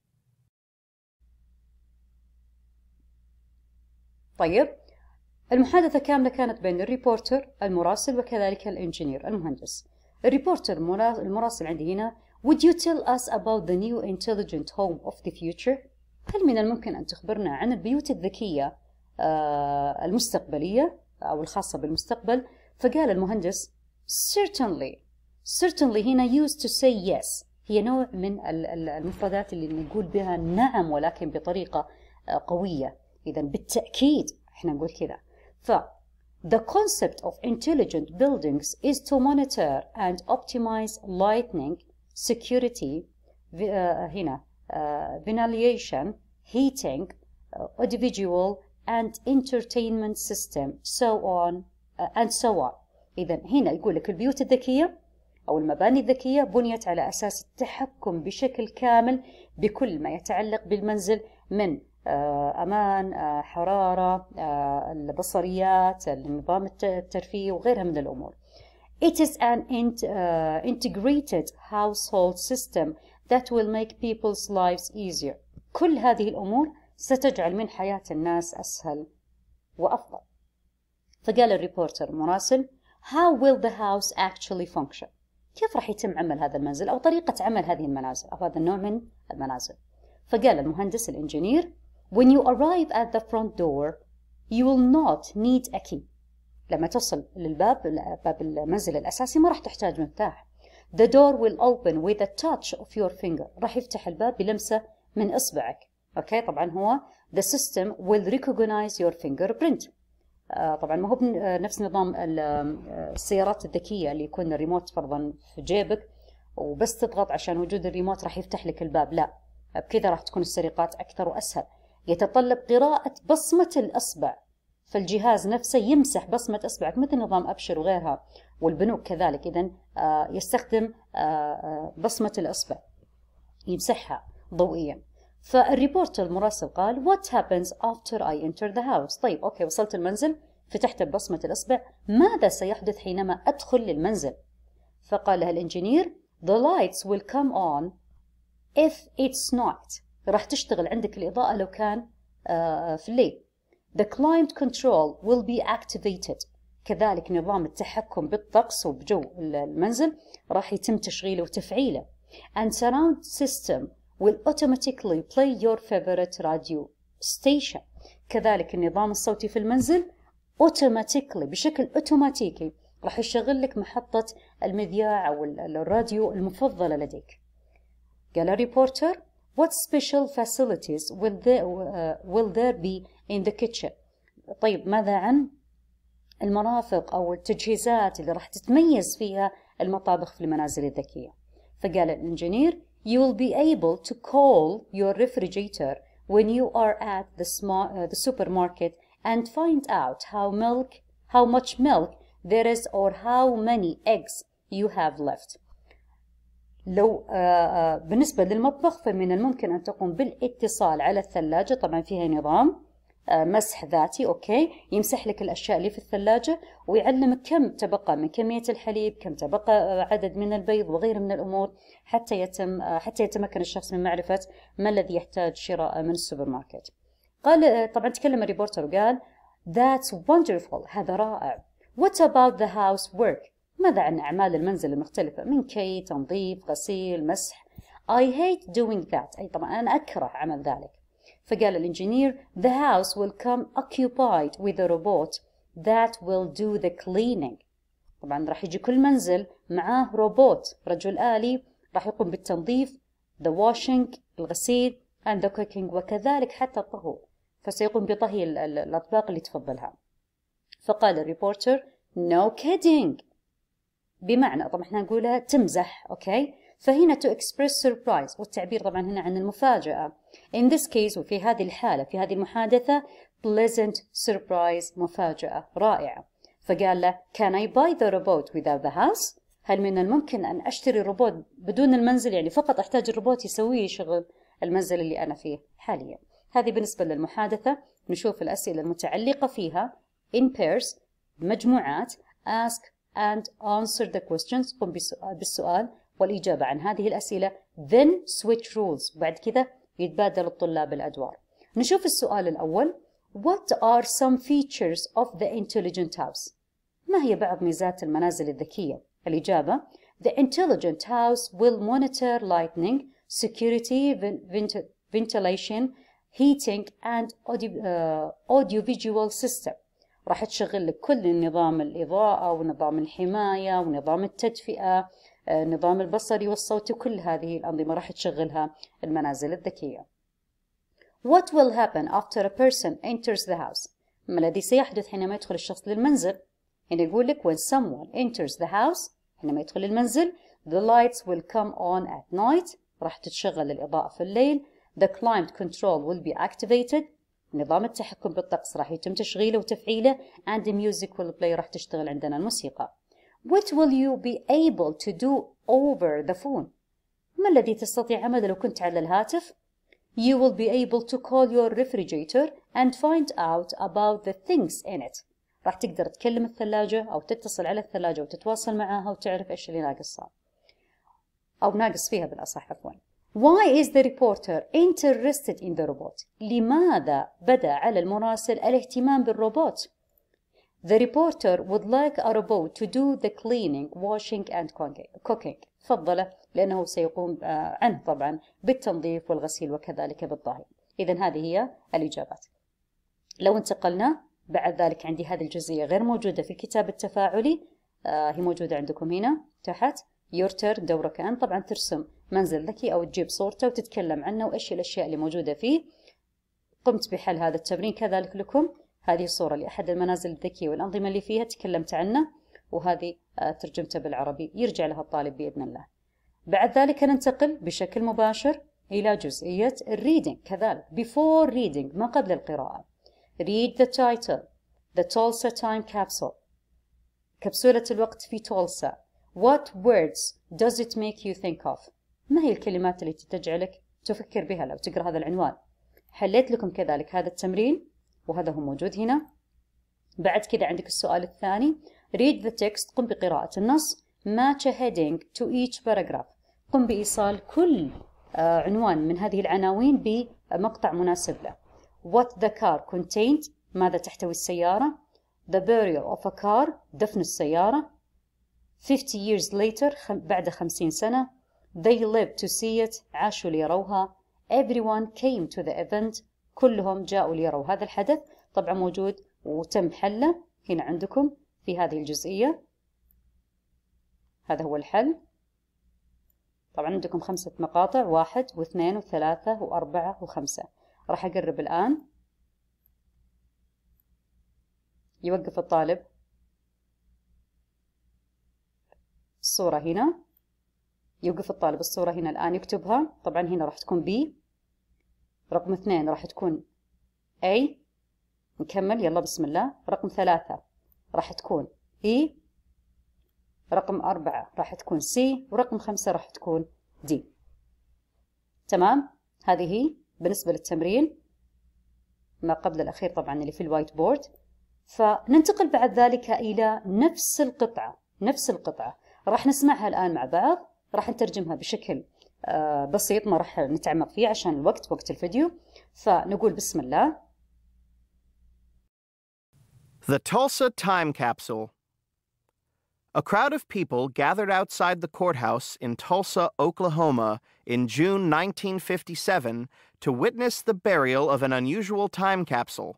طيب المحادثة كاملة كانت بين الريبورتر المراسل وكذلك الانجينير المهندس الريبورتر المراسل عندي هنا Would you tell us about the new intelligent home of the future? هل من الممكن أن تخبرنا عن البيوت الذكية المستقبلية أو الخاصة بالمستقبل فقال المهندس certainly certainly هنا used to say yes هي نوع من المفردات اللي نقول بها نعم ولكن بطريقة قوية إذا بالتأكيد إحنا نقول كذا ف The concept of intelligent buildings is to monitor and optimize lightning, security, uh, هنا ventilation, heating, uh, individual and entertainment system so on uh, and so on إذا هنا يقول لك البيوت الذكية أو المباني الذكية بنيت على أساس التحكم بشكل كامل بكل ما يتعلق بالمنزل من آه، أمان آه، حرارة آه، البصريات النظام الترفيه وغيرها من الأمور It is an integrated household system that will make people's lives easier كل هذه الأمور ستجعل من حياة الناس أسهل وأفضل فقال الريبورتر مراسل How will the house actually function? كيف راح يتم عمل هذا المنزل أو طريقة عمل هذه المنازل أو هذا النوع من المنازل فقال المهندس الإنجينير: When you arrive at the front door you will not need a key لما تصل للباب باب المنزل الأساسي ما راح تحتاج مفتاح The door will open with a touch of your finger راح يفتح الباب بلمسة من إصبعك اوكي طبعا هو the system will recognize your fingerprint آه، طبعا ما هو آه، نفس نظام آه، السيارات الذكيه اللي يكون الريموت فرضا في جيبك وبس تضغط عشان وجود الريموت راح يفتح لك الباب لا بكذا راح تكون السرقات اكثر واسهل يتطلب قراءه بصمه الاصبع فالجهاز نفسه يمسح بصمة إصبعك مثل نظام أبشر وغيرها والبنوك كذلك إذا يستخدم بصمة الإصبع يمسحها ضوئيا فالريبورتر المراسل قال what happens after I enter the house طيب أوكي وصلت المنزل فتحت ببصمة الإصبع ماذا سيحدث حينما أدخل للمنزل فقال لها الإنجينير the lights will come on if it's night راح تشتغل عندك الإضاءة لو كان آه، في الليل the climate control will be activated كذلك نظام التحكم بالطقس وبجو المنزل راح يتم تشغيله وتفعيله and surround system will automatically play your favorite radio station كذلك النظام الصوتي في المنزل automatically بشكل اوتوماتيكي راح يشغل لك محطة المذياع أو الراديو المفضلة لديك قال الريبورتر What special facilities will there, uh, will there be in the kitchen? طيب ماذا عن المرافق أو التجهيزات اللي راح تتميز فيها المطابخ في المنازل الذكية؟ فقال الإنجنير you will be able to call your refrigerator when you are at the, uh, the supermarket and find out how milk, how much milk there is or how many eggs you have left. لو بالنسبة للمطبخ فمن الممكن أن تقوم بالاتصال على الثلاجة طبعا فيها نظام مسح ذاتي اوكي يمسح لك الاشياء اللي في الثلاجه ويعلمك كم تبقى من كميه الحليب كم تبقى عدد من البيض وغيره من الامور حتى يتم حتى يتمكن الشخص من معرفه ما الذي يحتاج شراءه من السوبر ماركت قال طبعا تكلم الريبورتر وقال That's wonderful هذا رائع What about the housework ماذا عن أعمال المنزل المختلفة من كي تنظيف غسيل مسح I hate doing that أي طبعا أنا أكره عمل ذلك فقال الانجينير the house will come occupied with a robot that will do the cleaning طبعا راح يجي كل منزل معاه روبوت رجل آلي راح يقوم بالتنظيف the washing الغسيل and the cooking وكذلك حتى الطهو فسيقوم بطهي الأطباق اللي تفضلها فقال الريبورتر no kidding بمعنى طبعا احنا نقولها تمزح اوكي فهنا to express surprise والتعبير طبعا هنا عن المفاجأة in this case وفي هذه الحالة في هذه المحادثة pleasant surprise مفاجأة رائعة فقال له can I buy the robot without the house هل من الممكن أن أشتري الروبوت بدون المنزل يعني فقط أحتاج الروبوت يسوي لي شغل المنزل اللي أنا فيه حاليا هذه بالنسبة للمحادثة نشوف الأسئلة المتعلقة فيها in pairs مجموعات ask and answer the questions قم بالسؤال والإجابة عن هذه الأسئلة then switch rules بعد كذا يتبادل الطلاب الأدوار نشوف السؤال الأول What are some features of the intelligent house? ما هي بعض ميزات المنازل الذكية؟ الإجابة The intelligent house will monitor lightning, security, ventilation, heating and audiovisual system راح تشغل لك كل نظام الإضاءة ونظام الحماية ونظام التدفئة النظام آه، البصري والصوتي وكل هذه الأنظمة راح تشغلها المنازل الذكية What will happen after a person enters the house? ما الذي سيحدث حينما يدخل الشخص للمنزل؟ هنا يقول لك when someone enters the house حينما يدخل المنزل the lights will come on at night راح تتشغل الإضاءة في الليل the climate control will be activated نظام التحكم بالطقس راح يتم تشغيله وتفعيله and the music will play راح تشتغل عندنا الموسيقى What will you be able to do over the phone? ما الذي تستطيع عمله لو كنت على الهاتف؟ You will be able to call your refrigerator and find out about the things in it. راح تقدر تكلم الثلاجة أو تتصل على الثلاجة وتتواصل معها وتعرف إيش اللي ناقصها أو ناقص فيها بالأصح عفوا Why is the reporter interested in the robot? لماذا بدا على المراسل الاهتمام بالروبوت؟ The reporter would like a robot to do the cleaning, washing and cooking. تفضله لأنه سيقوم آه، عنه طبعا بالتنظيف والغسيل وكذلك بالطهي إذا هذه هي الإجابات لو انتقلنا بعد ذلك عندي هذه الجزئية غير موجودة في الكتاب التفاعلي آه، هي موجودة عندكم هنا تحت turn دورك أن طبعا ترسم منزل ذكي أو تجيب صورته وتتكلم عنه وإيش الأشياء اللي موجودة فيه قمت بحل هذا التمرين كذلك لكم هذه صورة لأحد المنازل الذكية والأنظمة اللي فيها تكلمت عنه وهذه آه، ترجمته بالعربي يرجع لها الطالب بإذن الله بعد ذلك ننتقل بشكل مباشر إلى جزئية الريدنج كذلك before reading ما قبل القراءة read the title the Tulsa time capsule كبسولة الوقت في تولسا what words does it make you think of ما هي الكلمات التي تجعلك تفكر بها لو تقرأ هذا العنوان حليت لكم كذلك هذا التمرين وهذا هو موجود هنا بعد كده عندك السؤال الثاني read the text قم بقراءة النص match a heading to each paragraph قم بإيصال كل آه، عنوان من هذه العناوين بمقطع مناسب له what the car contained ماذا تحتوي السيارة the burial of a car دفن السيارة 50 years later بعد 50 سنة they lived to see it عاشوا ليروها everyone came to the event كلهم جاءوا ليروا هذا الحدث طبعا موجود وتم حله هنا عندكم في هذه الجزئية هذا هو الحل طبعا عندكم خمسة مقاطع واحد واثنين وثلاثة وأربعة وخمسة راح أقرب الآن يوقف الطالب الصورة هنا يوقف الطالب الصورة هنا الآن يكتبها طبعا هنا راح تكون بي رقم اثنين راح تكون A نكمل يلا بسم الله رقم ثلاثة راح تكون E رقم أربعة راح تكون C ورقم خمسة راح تكون D تمام هذه هي بالنسبة للتمرين ما قبل الأخير طبعا اللي في الوايت بورد فننتقل بعد ذلك إلى نفس القطعة نفس القطعة راح نسمعها الآن مع بعض راح نترجمها بشكل بسيط ما راح نتعمق فيه عشان الوقت وقت الفيديو فنقول بسم الله The Tulsa Time Capsule A crowd of people gathered outside the courthouse in Tulsa, Oklahoma in June 1957 to witness the burial of an unusual time capsule,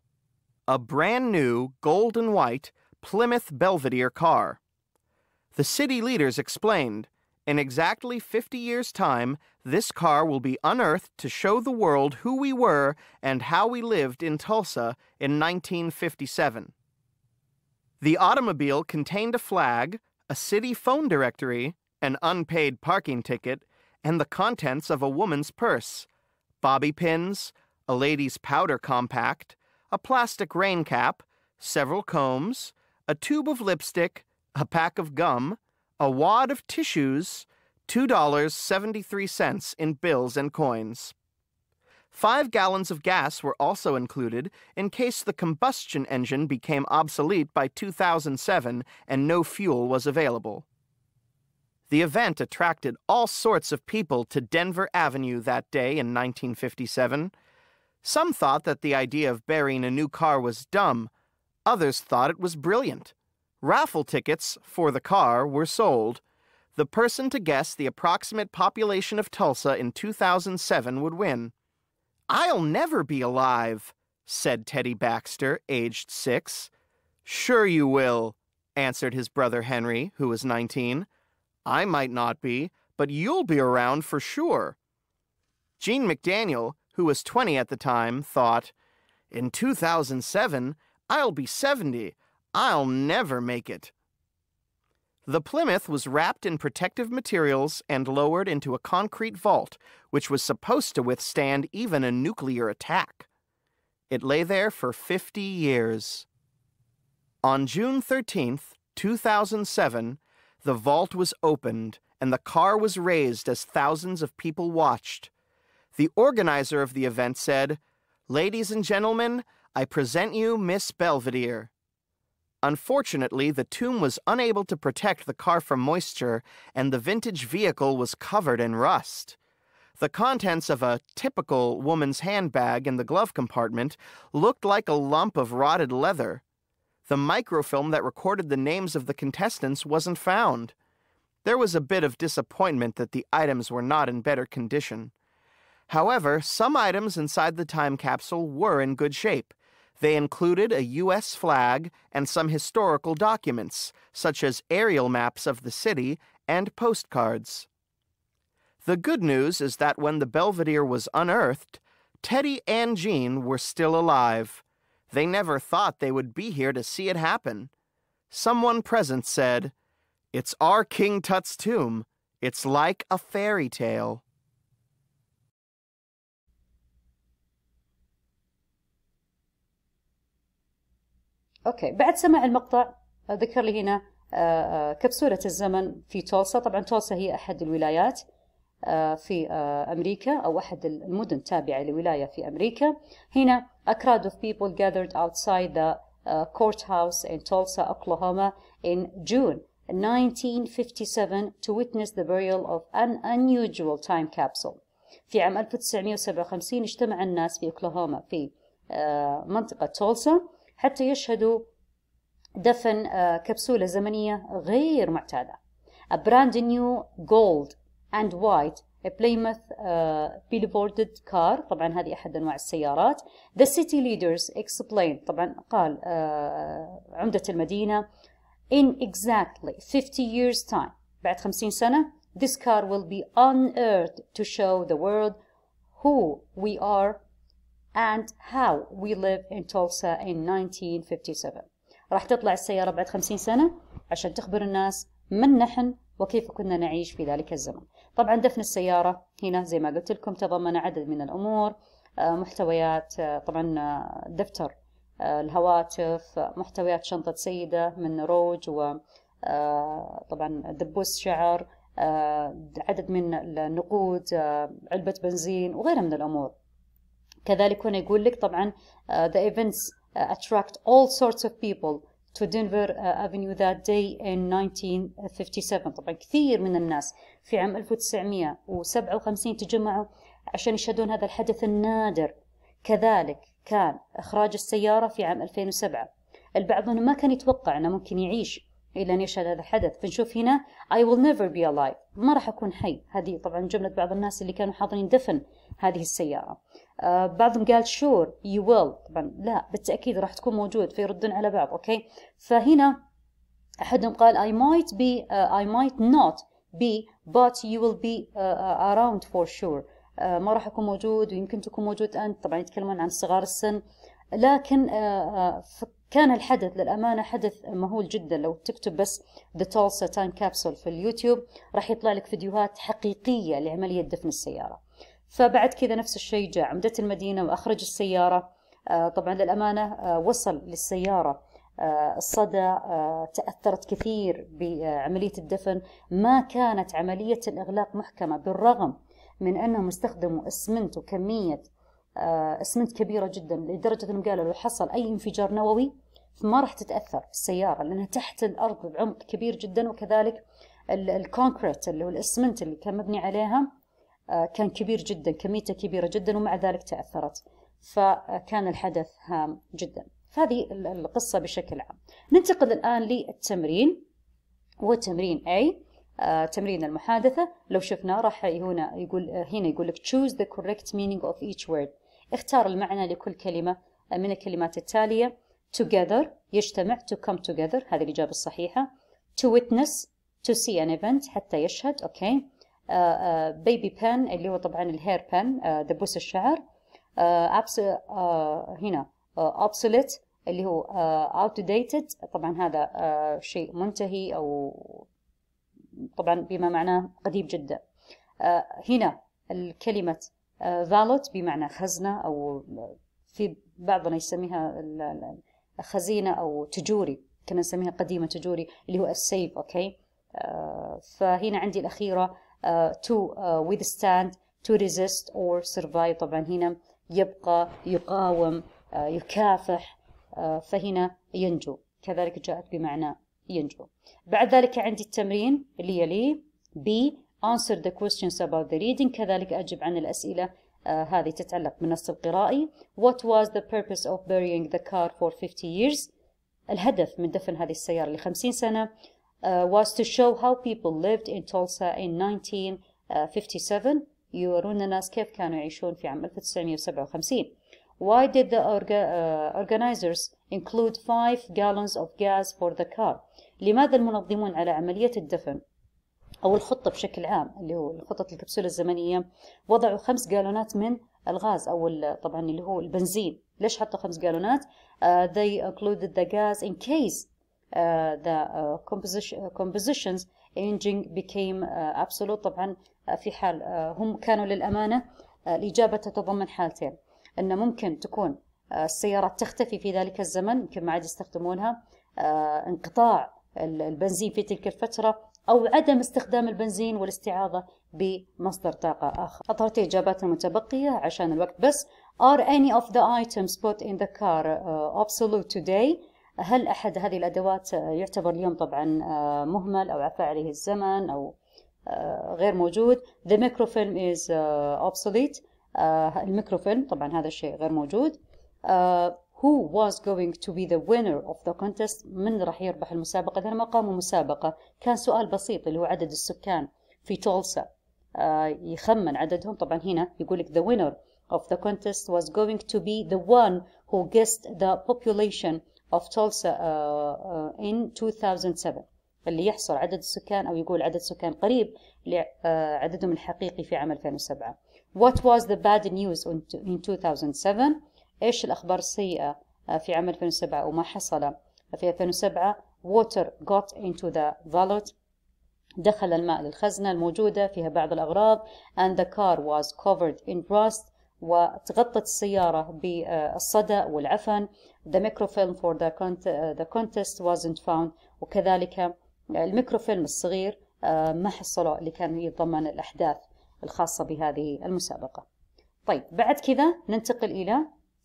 a brand new gold and white Plymouth Belvedere car. The city leaders explained in exactly 50 years' time, this car will be unearthed to show the world who we were and how we lived in Tulsa in 1957. The automobile contained a flag, a city phone directory, an unpaid parking ticket, and the contents of a woman's purse bobby pins, a lady's powder compact, a plastic rain cap, several combs, a tube of lipstick, a pack of gum, a wad of tissues, $2.73 in bills and coins. Five gallons of gas were also included in case the combustion engine became obsolete by 2007 and no fuel was available. The event attracted all sorts of people to Denver Avenue that day in 1957. Some thought that the idea of burying a new car was dumb, others thought it was brilliant. Raffle tickets for the car were sold. The person to guess the approximate population of Tulsa in 2007 would win. I'll never be alive, said Teddy Baxter, aged six. Sure you will, answered his brother Henry, who was 19. I might not be, but you'll be around for sure. Gene McDaniel, who was 20 at the time, thought, In 2007, I'll be 70, I'll never make it. The Plymouth was wrapped in protective materials and lowered into a concrete vault, which was supposed to withstand even a nuclear attack. It lay there for 50 years. On June 13, 2007, the vault was opened and the car was raised as thousands of people watched. The organizer of the event said, Ladies and gentlemen, I present you Miss Belvedere. Unfortunately, the tomb was unable to protect the car from moisture, and the vintage vehicle was covered in rust. The contents of a typical woman's handbag in the glove compartment looked like a lump of rotted leather. The microfilm that recorded the names of the contestants wasn't found. There was a bit of disappointment that the items were not in better condition. However, some items inside the time capsule were in good shape. They included a U.S. flag and some historical documents, such as aerial maps of the city and postcards. The good news is that when the Belvedere was unearthed, Teddy and Jean were still alive. They never thought they would be here to see it happen. Someone present said, It's our King Tut's tomb. It's like a fairy tale. اوكي بعد سماع المقطع آه، ذكر لي هنا آه، آه، كبسولة الزمن في تولسا طبعا تولسا هي أحد الولايات في أمريكا أو أحد المدن التابعة لولاية في أمريكا هنا a crowd of people gathered outside the courthouse in Tulsa, Oklahoma in June 1957 to witness the burial of an unusual time capsule في عام 1957 اجتمع الناس في أوكلاهوما في منطقة تولسا حتى يشهدوا دفن كبسولة زمنية غير معتادة A brand new gold and white A Plymouth billboarded car طبعا هذه أحد أنواع السيارات The city leaders explained طبعا قال عمدة المدينة In exactly 50 years time بعد 50 سنة This car will be unearthed to show the world who we are and how we live in Tulsa in 1957 راح تطلع السيارة بعد 50 سنة عشان تخبر الناس من نحن وكيف كنا نعيش في ذلك الزمن طبعا دفن السيارة هنا زي ما قلت لكم تضمن عدد من الأمور آه، محتويات آه، طبعا آه، دفتر الهواتف محتويات شنطة سيدة من روج و طبعا دبوس شعر عدد من النقود علبة بنزين وغيرها من الأمور كذلك هنا يقول لك طبعا آه، the events آه، attract all sorts of people to Denver آه، Avenue that day in 1957 طبعا كثير من الناس في عام 1957 تجمعوا عشان يشهدون هذا الحدث النادر كذلك كان إخراج السيارة في عام 2007 البعض ما كان يتوقع أنه ممكن يعيش الى إيه، ان يشهد هذا الحدث فنشوف هنا I will never be alive ما راح اكون حي هذه طبعا جمله بعض الناس اللي كانوا حاضرين دفن هذه السياره آه بعضهم قال sure you will طبعا لا بالتاكيد راح تكون موجود فيردون على بعض اوكي فهنا احدهم قال I might be uh, I might not be but you will be uh, around for sure ما راح اكون موجود ويمكن تكون موجود انت طبعا يتكلمون عن صغار السن لكن uh, كان الحدث للأمانة حدث مهول جدا لو تكتب بس The Tulsa Time Capsule في اليوتيوب راح يطلع لك فيديوهات حقيقية لعملية دفن السيارة فبعد كذا نفس الشيء جاء عمدة المدينة وأخرج السيارة آه، طبعا للأمانة آه، وصل للسيارة آه، الصدى تأثرت كثير بعملية الدفن ما كانت عملية الإغلاق محكمة بالرغم من أنهم استخدموا أسمنت وكمية آه، اسمنت كبيره جدا لدرجه انهم قالوا لو حصل اي انفجار نووي فما راح تتاثر السياره لانها تحت الارض بعمق كبير جدا وكذلك الكونكريت اللي هو الاسمنت اللي كان مبني عليها آه، كان كبير جدا كميته كبيره جدا ومع ذلك تاثرت فكان الحدث هام جدا فهذه القصه بشكل عام ننتقل الان للتمرين وتمرين اي آه، تمرين المحادثة لو شفناه راح هنا يقول آه، هنا يقول لك choose the correct meaning of each word اختار المعنى لكل كلمة آه، من الكلمات التالية together يجتمع to come together هذه الإجابة الصحيحة to witness to see an event حتى يشهد أوكي uh, uh, baby pen اللي هو طبعا الهير pen uh, دبوس الشعر uh, هنا obsolete اللي هو outdated طبعا هذا شيء منتهي أو طبعا بما معناه قديم جدا آه، هنا الكلمة فالوت آه، بمعنى خزنة أو في بعضنا يسميها خزينة أو تجوري كنا نسميها قديمة تجوري اللي هو السيف أوكي آه، فهنا عندي الأخيرة to withstand to resist or survive طبعا هنا يبقى يقاوم يكافح فهنا ينجو كذلك جاءت بمعنى ينجو بعد ذلك عندي التمرين اللي يليه B answer the questions about the reading كذلك أجب عن الأسئلة آه هذه تتعلق بالنص القرائي What was the purpose of burying the car for 50 years الهدف من دفن هذه السيارة لخمسين سنة uh, was to show how people lived in Tulsa in 1957 يورونا الناس كيف كانوا يعيشون في عام 1957 Why did the orga, uh, organizers include 5 gallons of gas for the car لماذا المنظمون على عملية الدفن أو الخطة بشكل عام اللي هو خطة الكبسولة الزمنية وضعوا خمس جالونات من الغاز أو طبعا اللي هو البنزين ليش حطوا خمس جالونات؟ Uh, they included the gas in case uh, the uh, composition, uh, compositions engine became uh, absolute طبعا uh, في حال uh, هم كانوا للأمانة uh, الإجابة تتضمن حالتين أن ممكن تكون uh, السيارات تختفي في ذلك الزمن يمكن ما عاد يستخدمونها انقطاع البنزين في تلك الفترة أو عدم استخدام البنزين والاستعاضة بمصدر طاقة آخر أظهرت إجابات المتبقية عشان الوقت بس Are any of the items put in the car uh, obsolete today? هل أحد هذه الأدوات uh, يعتبر اليوم طبعا uh, مهمل أو عفى عليه الزمن أو غير موجود The microfilm is obsolete الميكروفيلم طبعا هذا الشيء غير موجود who was going to be the winner of the contest من راح يربح المسابقة إذا ما قاموا مسابقة كان سؤال بسيط اللي هو عدد السكان في تولسا آه يخمن عددهم طبعا هنا يقولك the winner of the contest was going to be the one who guessed the population of Tulsa uh, uh, in 2007 اللي يحصل عدد السكان أو يقول عدد سكان قريب لعددهم الحقيقي في عام 2007 What was the bad news in 2007 إيش الأخبار السيئة آه، في عام 2007 وما حصل في 2007 water got into the wallet دخل الماء للخزنة الموجودة فيها بعض الأغراض and the car was covered in rust وتغطت السيارة بالصدى والعفن the microfilm for the, cont آه، the contest wasn't found وكذلك الميكروفيلم الصغير آه، ما حصله اللي كان يتضمن الأحداث الخاصة بهذه المسابقة طيب بعد كذا ننتقل إلى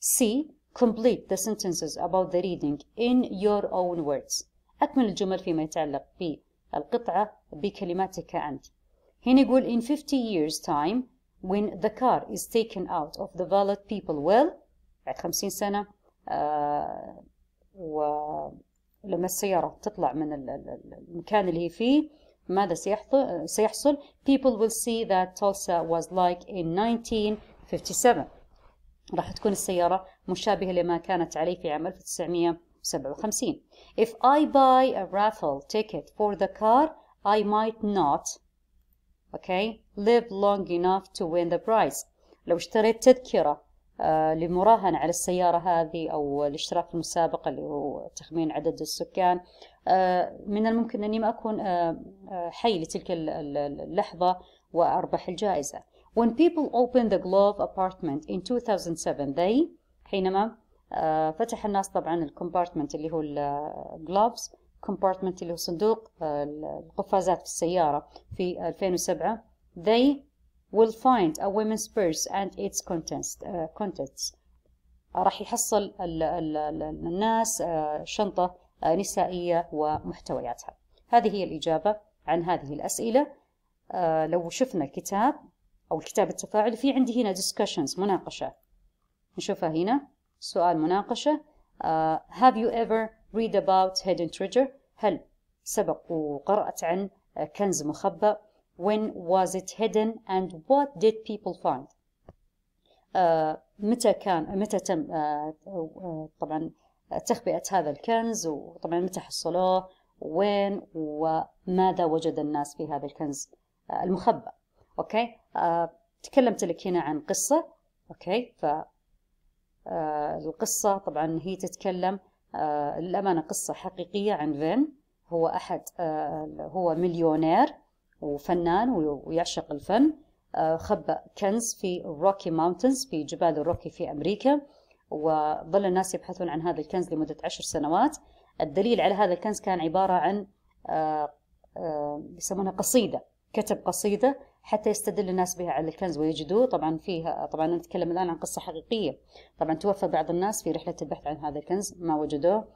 C. Complete the sentences about the reading in your own words. أكمل الجمل فيما يتعلق بالقطعة بكلماتك أنت. هنا يقول in 50 years time when the car is taken out of the valid people well, بعد 50 سنة آه ولما السيارة تطلع من المكان اللي هي فيه ماذا سيحصل people will see that Tulsa was like in 1957 راح تكون السيارة مشابهة لما كانت عليه في عام 1957 If I buy a raffle ticket for the car I might not okay, live long enough to win the prize لو اشتريت تذكرة آه لمراهنة على السيارة هذه أو الاشتراك في المسابقة اللي هو تخمين عدد السكان آه من الممكن أني ما أكون آه, آه، حي لتلك اللحظة وأربح الجائزة When people opened the Globe apartment in 2007 they حينما آه، فتح الناس طبعا الكومبارتمنت اللي هو الجلوفز آه، كومبارتمنت اللي هو صندوق آه، القفازات في السيارة في 2007 they will find a women's purse and its contents contents راح يحصل ال ال الناس شنطة نسائية ومحتوياتها هذه هي الإجابة عن هذه الأسئلة لو شفنا الكتاب أو الكتاب التفاعلي في عندي هنا discussions مناقشة نشوفها هنا سؤال مناقشة uh, have you ever read about hidden treasure هل سبق وقرأت عن كنز مخبأ when was it hidden and what did people find uh, متى كان متى تم uh, طبعا تخبئة هذا الكنز وطبعا متى حصلوه وين وماذا وجد الناس في هذا الكنز المخبأ أوكي تكلمت لك هنا عن قصة أوكي ف آه، القصة طبعا هي تتكلم آه، للأمانة قصة حقيقية عن فين هو أحد آه، هو مليونير وفنان ويعشق الفن خبأ كنز في الروكي ماونتنز في جبال الروكي في أمريكا وظل الناس يبحثون عن هذا الكنز لمدة عشر سنوات الدليل على هذا الكنز كان عبارة عن يسمونها قصيدة كتب قصيدة حتى يستدل الناس بها على الكنز ويجدوه طبعا فيها طبعا نتكلم الآن عن قصة حقيقية طبعا توفى بعض الناس في رحلة البحث عن هذا الكنز ما وجدوه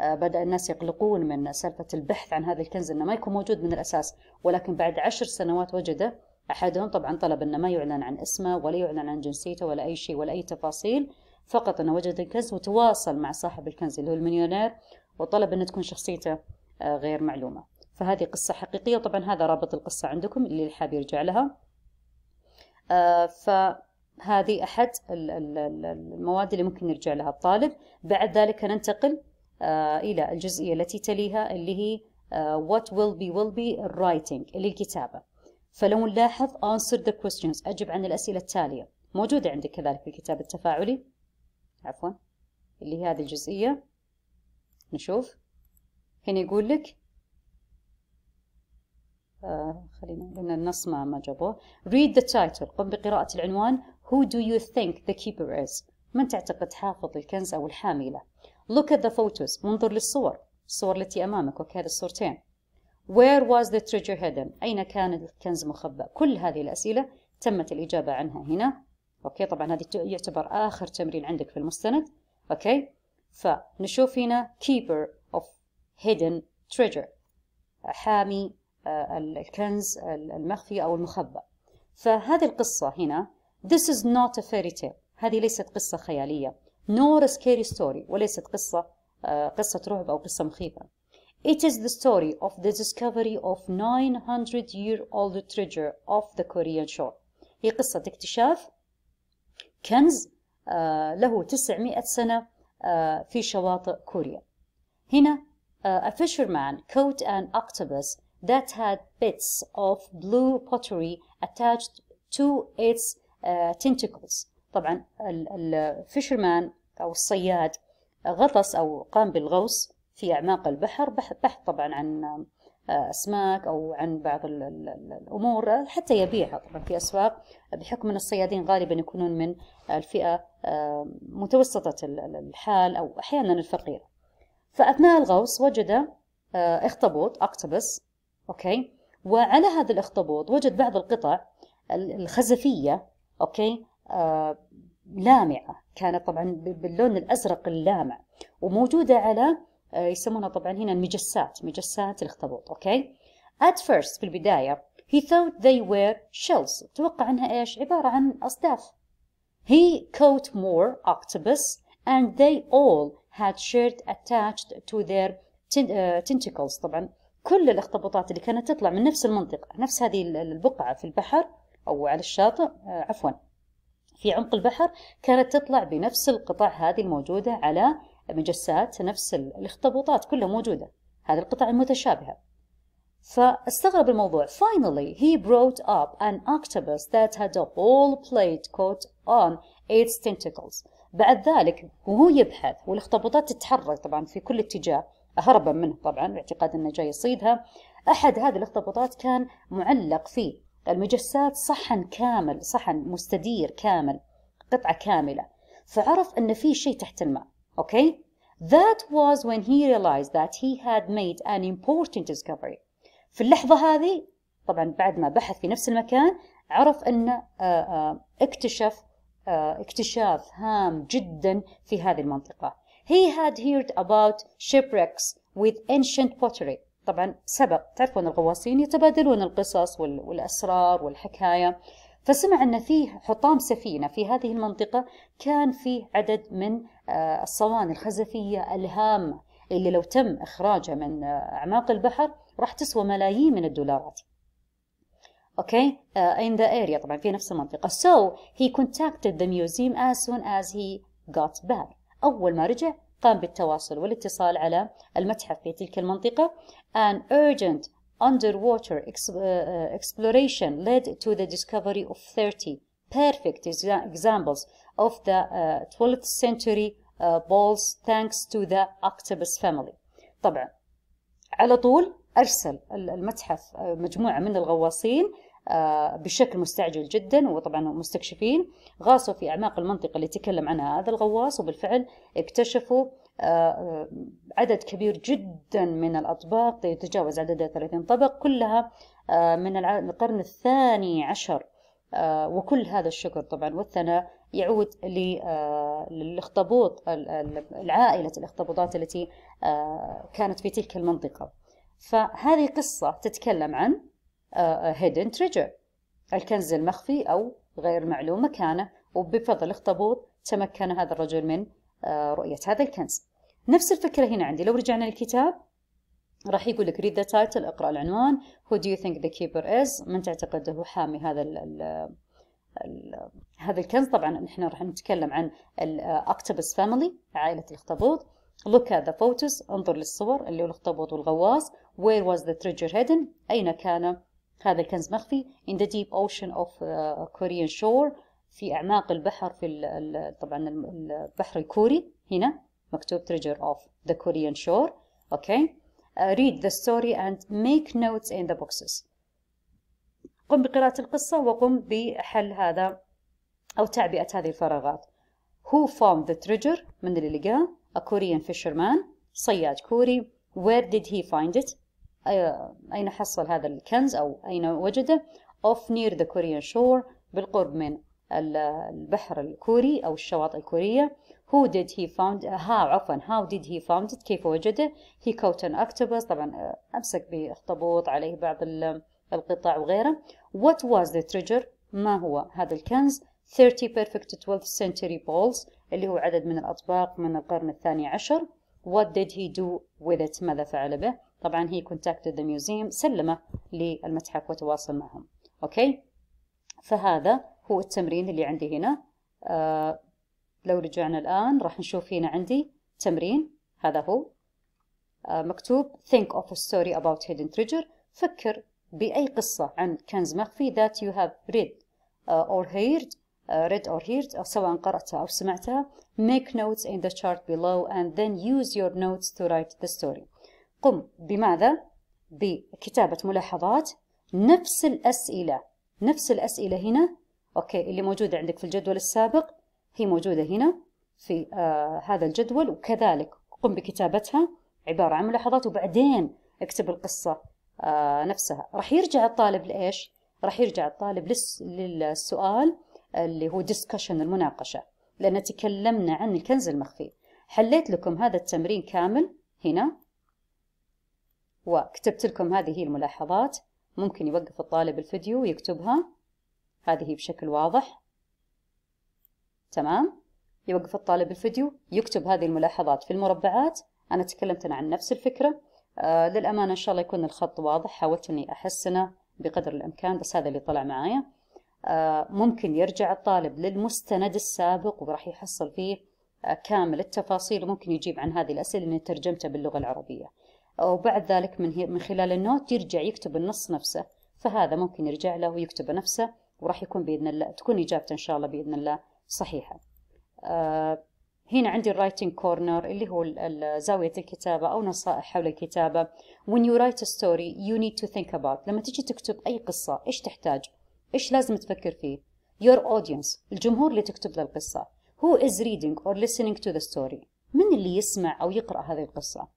آه، بدأ الناس يقلقون من سالفة البحث عن هذا الكنز أنه ما يكون موجود من الأساس ولكن بعد عشر سنوات وجده أحدهم طبعا طلب أنه ما يعلن عن اسمه ولا يعلن عن جنسيته ولا أي شيء ولا أي تفاصيل فقط أنه وجد الكنز وتواصل مع صاحب الكنز اللي هو المليونير وطلب أن تكون شخصيته آه، غير معلومة فهذه قصة حقيقية وطبعا هذا رابط القصة عندكم اللي حاب يرجع لها آه فهذه أحد المواد اللي ممكن يرجع لها الطالب بعد ذلك ننتقل آه إلى الجزئية التي تليها اللي هي آه what will be will be writing اللي الكتابة فلو نلاحظ answer the questions أجب عن الأسئلة التالية موجودة عندك كذلك في الكتاب التفاعلي عفوا اللي هي هذه الجزئية نشوف هنا يقول لك خلينا قلنا النص ما ما جابوه read the title قم بقراءة العنوان who do you think the keeper is من تعتقد حافظ الكنز أو الحاملة look at the photos انظر للصور الصور التي أمامك وكذا الصورتين where was the treasure hidden أين كان الكنز مخبأ كل هذه الأسئلة تمت الإجابة عنها هنا أوكي طبعا هذه يعتبر آخر تمرين عندك في المستند أوكي فنشوف هنا keeper of hidden treasure حامي الكنز المخفي أو المخبأ فهذه القصة هنا This is not a fairy tale هذه ليست قصة خيالية nor a scary story وليست قصة قصة رعب أو قصة مخيفة It is the story of the discovery of 900 year old treasure of the Korean shore هي قصة اكتشاف كنز له 900 سنة في شواطئ كوريا هنا a fisherman caught an octopus that had bits of blue pottery attached to its uh, tentacles طبعا الفيشرمان أو الصياد غطس أو قام بالغوص في أعماق البحر بحث طبعا عن آه، أسماك أو عن بعض الأمور حتى يبيعها طبعا في أسواق بحكم أن الصيادين غالبا يكونون من الفئة آه، متوسطة الحال أو أحيانا الفقيرة فأثناء الغوص وجد آه، اخطبوط أكتبس أوكي وعلى هذا الأخطبوط وجد بعض القطع الخزفية أوكي آه لامعة كانت طبعا باللون الأزرق اللامع وموجودة على آه يسمونها طبعا هنا المجسات مجسات الأخطبوط أوكي At first في البداية he thought they were shells توقع أنها إيش عبارة عن أصداف He caught more octopus and they all had shirt attached to their آه، tentacles طبعا كل الاخطبوطات اللي كانت تطلع من نفس المنطقة نفس هذه البقعة في البحر أو على الشاطئ آه، عفوا في عمق البحر كانت تطلع بنفس القطع هذه الموجودة على مجسات نفس الاخطبوطات كلها موجودة هذه القطع المتشابهة فاستغرب الموضوع finally he brought up an octopus that had a whole plate coat on its tentacles بعد ذلك وهو يبحث والاخطبوطات تتحرك طبعا في كل اتجاه هربا منه طبعا باعتقاد انه جاي يصيدها احد هذه الاخطبوطات كان معلق في المجسات صحن كامل صحن مستدير كامل قطعه كامله فعرف ان في شيء تحت الماء اوكي That was when he realized that he had made an important discovery. في اللحظة هذه طبعا بعد ما بحث في نفس المكان عرف أنه آه، آه، اكتشف آه، اكتشاف هام جدا في هذه المنطقة. He had heard about shipwrecks with ancient pottery طبعا سبق تعرفون الغواصين يتبادلون القصص والأسرار والحكاية فسمع أن فيه حطام سفينة في هذه المنطقة كان فيه عدد من آه، الصواني الخزفية الهامة اللي لو تم إخراجها من آه، أعماق البحر راح تسوى ملايين من الدولارات okay uh, آه، in the area طبعا في نفس المنطقة so he contacted the museum as soon as he got back أول ما رجع قام بالتواصل والاتصال على المتحف في تلك المنطقة An urgent underwater exploration led to the discovery of 30 perfect examples of the 12th century balls thanks to the octopus family طبعا على طول أرسل المتحف مجموعة من الغواصين آه، بشكل مستعجل جدا وطبعا مستكشفين غاصوا في أعماق المنطقة اللي تكلم عنها هذا الغواص وبالفعل اكتشفوا آه، عدد كبير جدا من الأطباق يتجاوز عددها 30 طبق كلها آه، من القرن الثاني عشر وكل هذا الشكر طبعا والثناء يعود للاخطبوط العائلة الاخطبوطات التي كانت في تلك المنطقة فهذه قصة تتكلم عن آه، آه، hidden تريجر الكنز المخفي أو غير معلوم مكانه وبفضل اخطبوط تمكن هذا الرجل من آه، رؤية هذا الكنز نفس الفكرة هنا عندي لو رجعنا للكتاب راح يقول لك read the title اقرأ العنوان who do you think the keeper is من تعتقد هو حامي هذا الـ الـ الـ هذا الكنز طبعا احنا راح نتكلم عن الاكتبس فاميلي عائلة الاخطبوط look at the photos انظر للصور اللي هو الاخطبوط والغواص where was the treasure hidden أين كان هذا كنز مخفي in the deep ocean of Korean shore في أعماق البحر في الـ الـ طبعا البحر الكوري هنا مكتوب treasure of the Korean shore okay uh, read the story and make notes in the boxes قم بقراءة القصة وقم بحل هذا أو تعبئة هذه الفراغات Who found the treasure من اللي لقاه A Korean fisherman صياد كوري Where did he find it أين حصل هذا الكنز أو أين وجده off near the Korean shore بالقرب من البحر الكوري أو الشواطئ الكورية who did he found how عفوا how did he found it كيف وجده he caught an octopus طبعا آه، أمسك بأخطبوط عليه بعض القطع وغيره what was the treasure ما هو هذا الكنز 30 perfect 12th century balls اللي هو عدد من الأطباق من القرن الثاني عشر what did he do with it ماذا فعل به طبعا هي contacted the museum سلمه للمتحف وتواصل معهم اوكي فهذا هو التمرين اللي عندي هنا آه لو رجعنا الآن راح نشوف هنا عندي تمرين هذا هو آه مكتوب think of a story about hidden treasure فكر بأي قصة عن كنز مخفي that you have read uh, or heard uh, read or heard سواء قرأتها أو سمعتها make notes in the chart below and then use your notes to write the story قم بماذا؟ بكتابة ملاحظات نفس الأسئلة نفس الأسئلة هنا أوكي اللي موجودة عندك في الجدول السابق هي موجودة هنا في آه هذا الجدول وكذلك قم بكتابتها عبارة عن ملاحظات وبعدين اكتب القصة آه نفسها راح يرجع الطالب لإيش؟ راح يرجع الطالب للس... للسؤال اللي هو ديسكشن المناقشة لأن تكلمنا عن الكنز المخفي حليت لكم هذا التمرين كامل هنا وكتبت لكم هذه هي الملاحظات ممكن يوقف الطالب الفيديو ويكتبها هذه بشكل واضح تمام يوقف الطالب الفيديو يكتب هذه الملاحظات في المربعات أنا تكلمت أنا عن نفس الفكرة آه للأمانة إن شاء الله يكون الخط واضح حاولت أني أحسنه بقدر الإمكان بس هذا اللي طلع معايا آه ممكن يرجع الطالب للمستند السابق وراح يحصل فيه آه كامل التفاصيل وممكن يجيب عن هذه الأسئلة اللي ترجمتها باللغة العربية وبعد ذلك من, من خلال النوت يرجع يكتب النص نفسه فهذا ممكن يرجع له ويكتبه نفسه وراح يكون بإذن الله تكون إجابته إن شاء الله بإذن الله صحيحة آه هنا عندي الرايتنج كورنر اللي هو زاوية الكتابة أو نصائح حول الكتابة when you write a story you need to think about لما تجي تكتب أي قصة إيش تحتاج إيش لازم تفكر فيه your audience الجمهور اللي تكتب له القصة who is reading or listening to the story من اللي يسمع أو يقرأ هذه القصة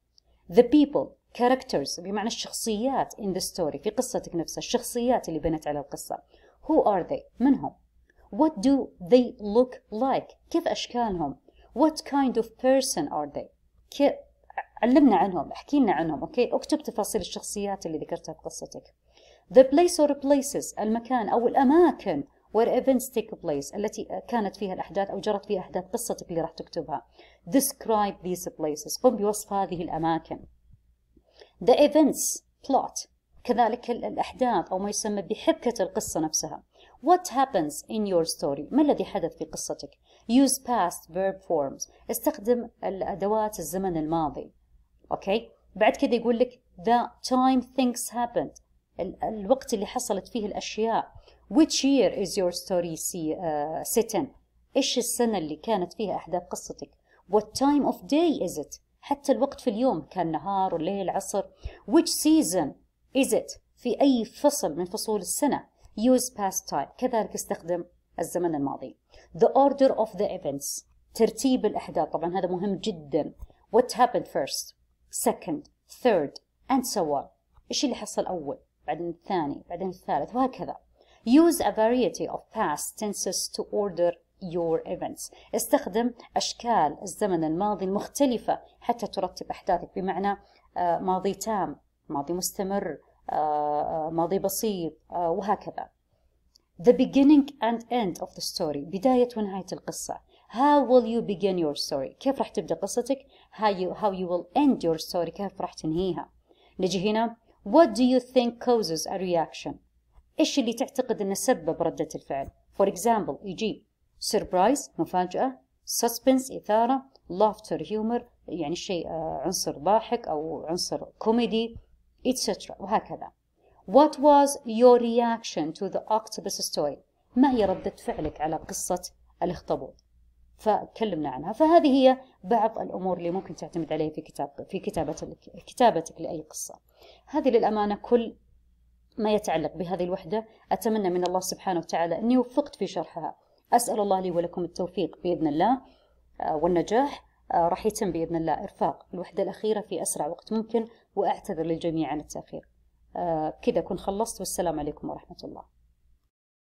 the people characters بمعنى الشخصيات in the story في قصتك نفسها الشخصيات اللي بنت على القصة who are they من هم what do they look like كيف أشكالهم what kind of person are they كيف علمنا عنهم احكي لنا عنهم اوكي اكتب تفاصيل الشخصيات اللي ذكرتها في قصتك the place or places المكان أو الأماكن where events take place التي كانت فيها الأحداث أو جرت فيها أحداث قصتك اللي راح تكتبها describe these places قم بوصف هذه الأماكن the events plot كذلك الأحداث أو ما يسمى بحبكة القصة نفسها What happens in your story ما الذي حدث في قصتك Use past verb forms استخدم الأدوات الزمن الماضي أوكي بعد كذا يقول لك The time things happened الوقت اللي حصلت فيه الأشياء which year is your story set uh, in إيش السنة اللي كانت فيها أحداث قصتك what time of day is it حتى الوقت في اليوم كان نهار وليل عصر which season is it في أي فصل من فصول السنة use past time كذلك استخدم الزمن الماضي the order of the events ترتيب الأحداث طبعا هذا مهم جدا what happened first second third and so on إيش اللي حصل أول بعدين الثاني بعدين الثالث وهكذا Use a variety of past tenses to order your events استخدم أشكال الزمن الماضي المختلفة حتى ترتب أحداثك بمعنى ماضي تام ماضي مستمر ماضي بسيط وهكذا The beginning and end of the story بداية ونهاية القصة How will you begin your story كيف راح تبدأ قصتك How you, how you will end your story كيف راح تنهيها نجي هنا What do you think causes a reaction ايش اللي تعتقد انه سبب رده الفعل فور اكزامبل يجيب سربرايز مفاجاه suspense اثاره لافتر هيومر يعني شيء آه، عنصر ضاحك او عنصر كوميدي etc وهكذا What was your reaction to the octopus story? ما هي ردة فعلك على قصة الاخطبوط؟ فكلمنا عنها فهذه هي بعض الأمور اللي ممكن تعتمد عليها في كتاب في كتابة كتابتك لأي قصة هذه للأمانة كل ما يتعلق بهذه الوحدة أتمنى من الله سبحانه وتعالى أني وفقت في شرحها أسأل الله لي ولكم التوفيق بإذن الله آه، والنجاح آه، راح يتم بإذن الله إرفاق الوحدة الأخيرة في أسرع وقت ممكن وأعتذر للجميع عن التأخير آه، كذا أكون خلصت والسلام عليكم ورحمة الله